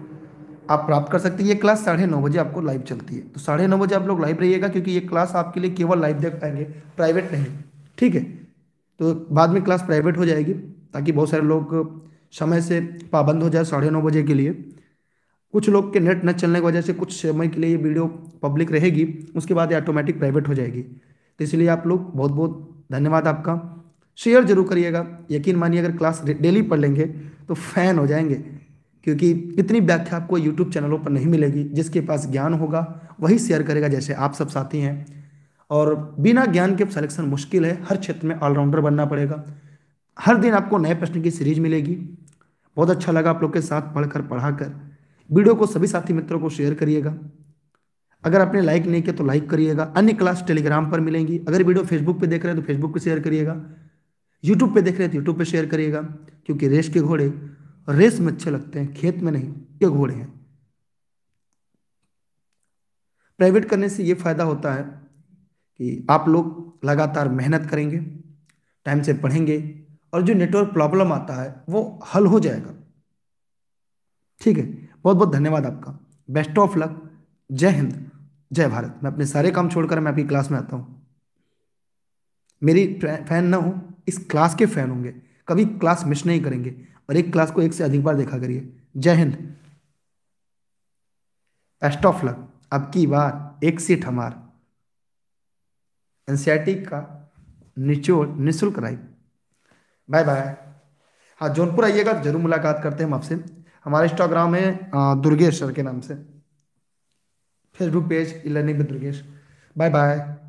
आप प्राप्त कर सकते हैं ये क्लास साढ़े नौ बजे आपको लाइव चलती है तो साढ़े नौ बजे आप लोग लाइव रहिएगा क्योंकि ये क्लास आपके लिए केवल लाइव देख पाएंगे प्राइवेट नहीं ठीक है तो बाद में क्लास प्राइवेट हो जाएगी ताकि बहुत सारे लोग समय से पाबंद हो जाए साढ़े नौ बजे के लिए कुछ लोग के नेट न चलने की वजह से कुछ समय के लिए ये वीडियो पब्लिक रहेगी उसके बाद ये ऑटोमेटिक प्राइवेट हो जाएगी तो इसलिए आप लोग बहुत बहुत धन्यवाद आपका शेयर जरूर करिएगा यकीन मानिए अगर क्लास डेली पढ़ लेंगे तो फैन हो जाएंगे क्योंकि इतनी व्याख्या आपको यूट्यूब चैनलों पर नहीं मिलेगी जिसके पास ज्ञान होगा वही शेयर करेगा जैसे आप सब साथी हैं और बिना ज्ञान के सिलेक्शन मुश्किल है हर क्षेत्र में ऑलराउंडर बनना पड़ेगा हर दिन आपको नए प्रश्न की सीरीज मिलेगी बहुत अच्छा लगा आप लोग के साथ पढ़कर पढ़ाकर वीडियो को सभी साथी मित्रों को शेयर करिएगा अगर आपने लाइक नहीं किया तो लाइक करिएगा अन्य क्लास टेलीग्राम पर मिलेंगी अगर वीडियो फेसबुक पे देख रहे हैं तो फेसबुक पे शेयर करिएगा यूट्यूब पे देख रहे हैं तो यूट्यूब पे शेयर करिएगा क्योंकि रेश के घोड़े रेस में अच्छे लगते हैं खेत में नहीं ये घोड़े हैं प्राइवेट करने से ये फायदा होता है कि आप लोग लगातार मेहनत करेंगे टाइम से पढ़ेंगे और जो नेटवर्क प्रॉब्लम आता है वो हल हो जाएगा ठीक है बहुत बहुत धन्यवाद आपका बेस्ट ऑफ लक जय हिंद जय भारत मैं अपने सारे काम छोड़कर मैं आपकी क्लास में आता हूँ मेरी फैन ना हो इस क्लास के फैन होंगे कभी क्लास मिस नहीं करेंगे और एक क्लास को एक से अधिक बार देखा करिए जय हिंद बेस्ट ऑफ लक अब की बार एक सीट हमार एनसीआरटी e का निचोड़ निःशुल्क राइट बाय बाय हाँ जौनपुर आइएगा तो जरूर मुलाकात करते हैं हम आपसे हमारा इंस्टाग्राम है दुर्गेश सर के नाम से Facebook page e learning with Durgesh bye bye